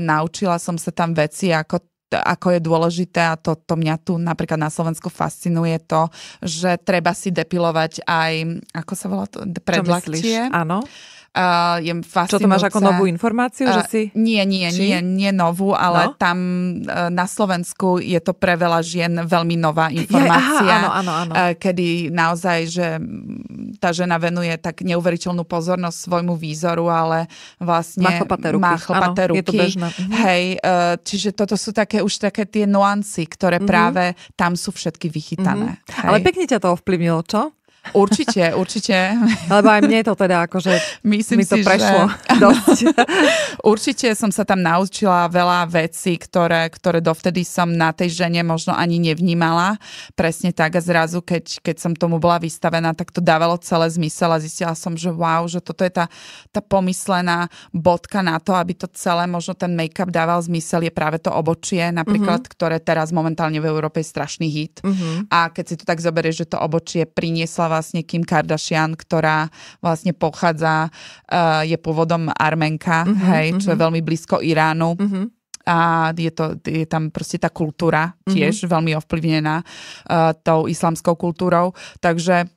naučila som sa tam veci, ako ako je dôležité a to, to mňa tu napríklad na Slovensku fascinuje to, že treba si depilovať aj, ako sa volá to, predlaktie. Áno Uh, je Čo to máš ako novú informáciu? Uh, že si... Nie, nie, či? nie, nie novú, ale no? tam uh, na Slovensku je to pre veľa žien veľmi nová informácia. aha, áno, áno, áno. Uh, kedy naozaj, že tá žena venuje tak neuveriteľnú pozornosť svojmu výzoru, ale vlastne má chlopaté ruky. Má chlpaté áno, ruky. Je to bežné. Mhm. Hej, uh, čiže toto sú také už také tie nuancy, ktoré mm-hmm. práve tam sú všetky vychytané. Mm-hmm. Ale pekne ťa to ovplyvnilo, čo? Určite, určite. Lebo aj mne to teda akože Myslím mi to si, prešlo že... dosť. určite som sa tam naučila veľa vecí, ktoré, ktoré dovtedy som na tej žene možno ani nevnímala. Presne tak a zrazu, keď, keď som tomu bola vystavená, tak to dávalo celé zmysel a zistila som, že wow, že toto je tá, tá pomyslená bodka na to, aby to celé, možno ten make-up dával zmysel, je práve to obočie, napríklad, mm-hmm. ktoré teraz momentálne v Európe je strašný hit. Mm-hmm. A keď si to tak zoberieš, že to obočie priniesla vlastne Kim Kardashian, ktorá vlastne pochádza, uh, je pôvodom Armenka, uh-huh, hej, uh-huh. čo je mhm. veľmi blízko Iránu. Uh-huh a je, to, je tam proste tá kultúra tiež mm-hmm. veľmi ovplyvnená uh, tou islamskou kultúrou. Takže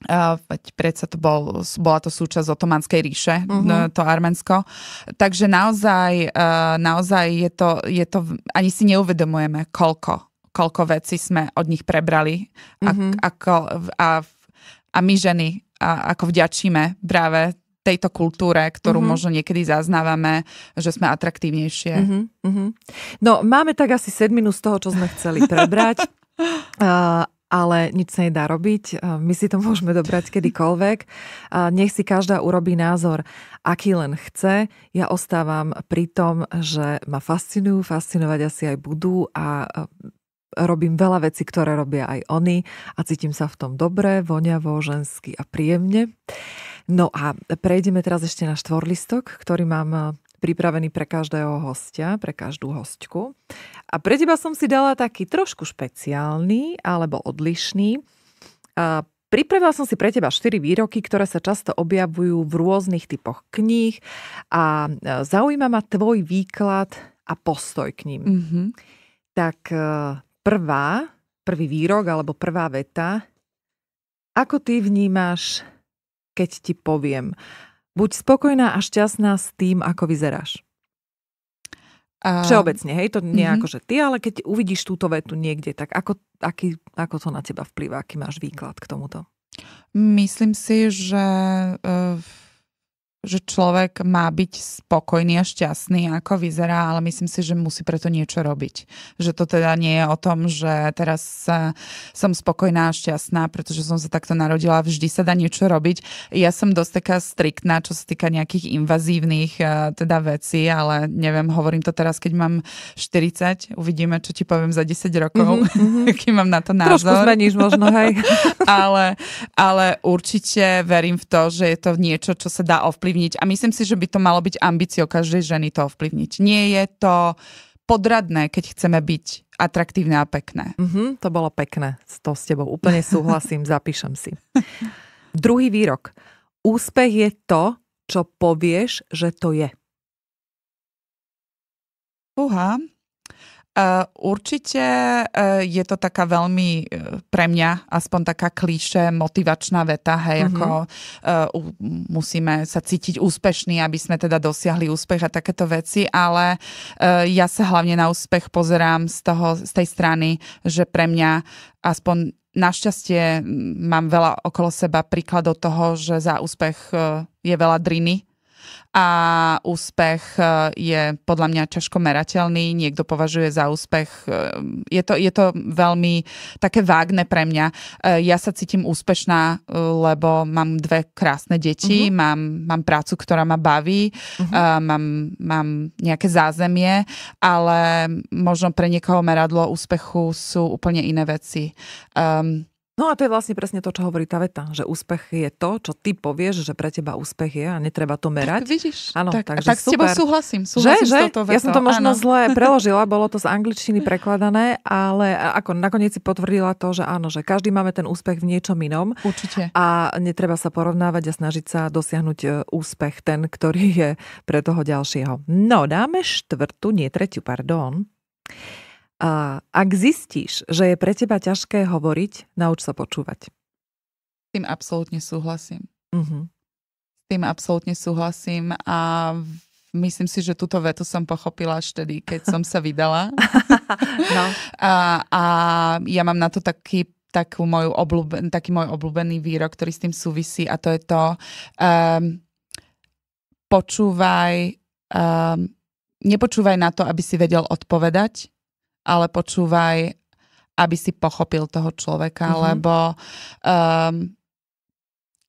Uh, predsa to bol, bola to súčasť otomanskej ríše, mm-hmm. to Arménsko. Takže naozaj, uh, naozaj je, to, je to, ani si neuvedomujeme, koľko koľko vecí sme od nich prebrali mm-hmm. a, a, a a my ženy a ako vďačíme práve tejto kultúre, ktorú uh-huh. možno niekedy zaznávame, že sme atraktívnejšie. Uh-huh. Uh-huh. No, máme tak asi sedminu z toho, čo sme chceli prebrať. uh, ale nič sa nedá robiť. My si to môžeme dobrať kedykoľvek. Nech si každá urobí názor, aký len chce. Ja ostávam pri tom, že ma fascinujú, fascinovať asi aj budú a robím veľa vecí, ktoré robia aj oni a cítim sa v tom dobre, voňavo, žensky a príjemne. No a prejdeme teraz ešte na štvorlistok, ktorý mám eh, pripravený pre každého hostia, pre každú hostku. A pre teba som si dala taký trošku špeciálny alebo odlišný. A pripravila som si pre teba štyri výroky, ktoré sa často objavujú v rôznych typoch kníh a eh, zaujíma ma tvoj výklad a postoj k ním. Mm-hmm. Tak eh, prvá, prvý výrok alebo prvá veta. Ako ty vnímaš, keď ti poviem? Buď spokojná a šťastná s tým, ako vyzeráš. A... Všeobecne, hej, to nie mm-hmm. ako, že ty, ale keď uvidíš túto vetu niekde, tak ako, aký, ako to na teba vplyvá, aký máš výklad k tomuto? Myslím si, že uh že človek má byť spokojný a šťastný, ako vyzerá, ale myslím si, že musí preto niečo robiť. Že to teda nie je o tom, že teraz e, som spokojná a šťastná, pretože som sa takto narodila, vždy sa dá niečo robiť. Ja som dosť taká striktná, čo sa týka nejakých invazívnych e, teda vecí, ale neviem, hovorím to teraz, keď mám 40, uvidíme, čo ti poviem za 10 rokov, mm-hmm. aký mám na to názor. Trošku zmeníš možno, hej. ale, ale určite verím v to, že je to niečo, čo sa dá ovplyvniť ovplyvniť a myslím si, že by to malo byť ambíciou každej ženy to ovplyvniť. Nie je to podradné, keď chceme byť atraktívne a pekné. Mm-hmm, to bolo pekné, to s tebou úplne súhlasím, zapíšem si. Druhý výrok. Úspech je to, čo povieš, že to je. Uha, E, určite e, je to taká veľmi e, pre mňa aspoň taká klíše, motivačná veta, hej, mm-hmm. ako uh, musíme sa cítiť úspešní, aby sme teda dosiahli úspech a takéto veci, ale uh, ja sa hlavne na úspech pozerám z, toho, z tej strany, že pre mňa aspoň našťastie mám veľa okolo seba príkladov toho, že za úspech je veľa driny a úspech e, je podľa mňa ťažko merateľný, niekto považuje za úspech, e, je to, je to veľmi také vágne pre mňa. E, ja sa cítim úspešná, lebo mám dve krásne deti, uh-huh. mám, mám prácu, ktorá ma baví, uh-huh. mám, mám nejaké zázemie, ale možno pre niekoho meradlo úspechu sú úplne iné veci. Um, No a to je vlastne presne to, čo hovorí tá veta, že úspech je to, čo ty povieš, že pre teba úspech je a netreba to merať. Tak vidíš, ano, tak, takže tak super. s tebou súhlasím, súhlasím že, s touto vetou. Ja som to možno áno. zle preložila, bolo to z angličtiny prekladané, ale ako nakoniec si potvrdila to, že áno, že každý máme ten úspech v niečom inom. Určite. A netreba sa porovnávať a snažiť sa dosiahnuť e, úspech, ten, ktorý je pre toho ďalšieho. No, dáme štvrtú, nie tretiu, pardon. A ak zistíš, že je pre teba ťažké hovoriť, nauč sa počúvať. S tým absolútne súhlasím. Mm-hmm. S tým absolútne súhlasím a myslím si, že túto vetu som pochopila až tedy, keď som sa vydala. no. a, a ja mám na to taký takú moju obľúben, taký môj obľúbený výrok, ktorý s tým súvisí a to je to um, počúvaj um, nepočúvaj na to, aby si vedel odpovedať, ale počúvaj, aby si pochopil toho človeka, mm-hmm. lebo um,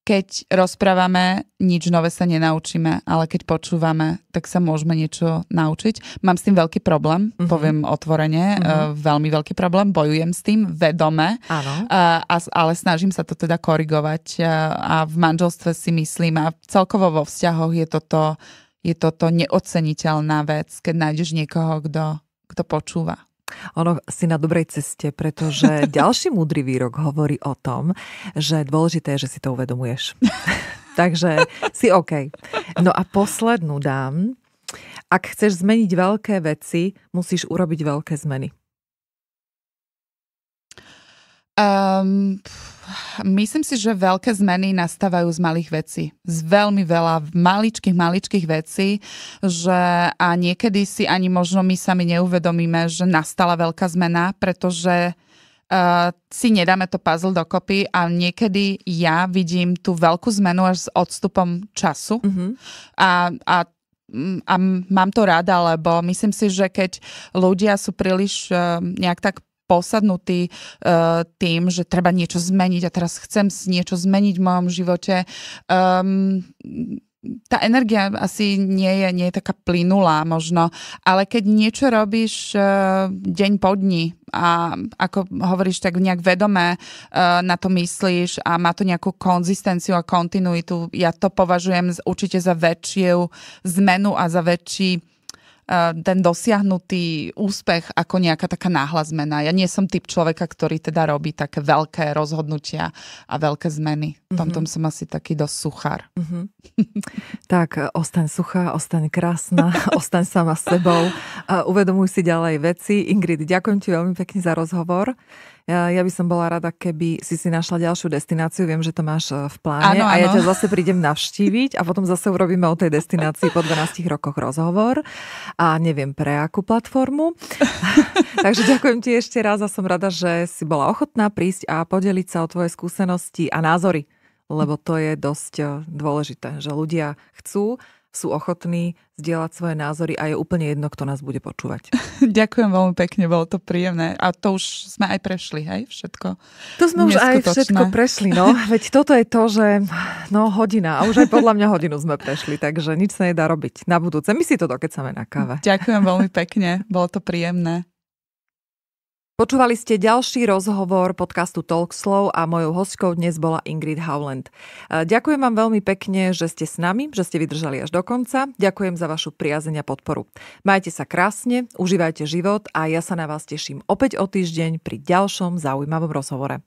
keď rozprávame, nič nové sa nenaučíme, ale keď počúvame, tak sa môžeme niečo naučiť. Mám s tým veľký problém, mm-hmm. poviem otvorene, mm-hmm. uh, veľmi veľký problém, bojujem s tým vedome, Uh, a, ale snažím sa to teda korigovať uh, a v manželstve si myslím a celkovo vo vzťahoch je toto, je toto neoceniteľná vec, keď nájdeš niekoho, kto, kto počúva. Ono si na dobrej ceste, pretože ďalší múdry výrok hovorí o tom, že dôležité je, že si to uvedomuješ. Takže si OK. No a poslednú dám. Ak chceš zmeniť veľké veci, musíš urobiť veľké zmeny. Um, myslím si, že veľké zmeny nastávajú z malých vecí. Z veľmi veľa maličkých, maličkých vecí, že a niekedy si ani možno my sami neuvedomíme, že nastala veľká zmena, pretože uh, si nedáme to puzzle dokopy a niekedy ja vidím tú veľkú zmenu až s odstupom času mm-hmm. a, a mm, a mám to rada, lebo myslím si, že keď ľudia sú príliš eh, nejak tak posadnutý uh, tým, že treba niečo zmeniť a teraz chcem niečo zmeniť v mojom živote. Um, tá energia asi nie je, nie je taká plynulá možno, ale keď niečo robíš uh, deň po dni a ako hovoríš, tak nejak vedomé uh, e, na to myslíš a má to nejakú konzistenciu a kontinuitu, ja to považujem určite za väčšiu zmenu a za väčší ten dosiahnutý úspech ako nejaká taká náhla zmena. Ja nie som typ človeka, ktorý teda robí také veľké rozhodnutia a veľké zmeny. V tomto mm-hmm. som asi taký dosť suchár. Mm-hmm. tak, e, ostaň suchá, ostaň krásna, ostaň sama s sebou. E, uvedomuj si ďalej veci. Ingrid, ďakujem ti veľmi pekne za rozhovor. Ja by som bola rada, keby si si našla ďalšiu destináciu. Viem, že to máš eh, v pláne. ano, A ja ťa zase prídem navštíviť a potom zase urobíme o tej destinácii po 12 rokoch rozhovor. A neviem pre akú platformu. Takže ďakujem ti ešte raz a som rada, že si bola ochotná prísť a podeliť sa o tvoje skúsenosti a názory lebo to je dosť eh, dôležité, že ľudia chcú sú ochotní zdieľať svoje názory a je úplne jedno, kto nás bude počúvať. Ďakujem veľmi pekne, bolo to príjemné. A to už sme aj prešli, hej, všetko. To sme už aj všetko prešli, no. Veď toto je to, že no hodina, a už aj podľa mňa hodinu sme prešli, takže nič sa nedá robiť. Na budúce my si to dokecame na káve. Ďakujem veľmi pekne, bolo to príjemné. Počúvali ste ďalší rozhovor podcastu Talkslow a mojou hostkou dnes bola Ingrid Howland. E, ďakujem vám veľmi pekne, že ste s nami, že ste vydržali až do konca. Ďakujem za vašu priazeň a podporu. Majte sa krásne, užívajte život a ja sa na vás teším opäť o týždeň pri ďalšom zaujímavom rozhovore.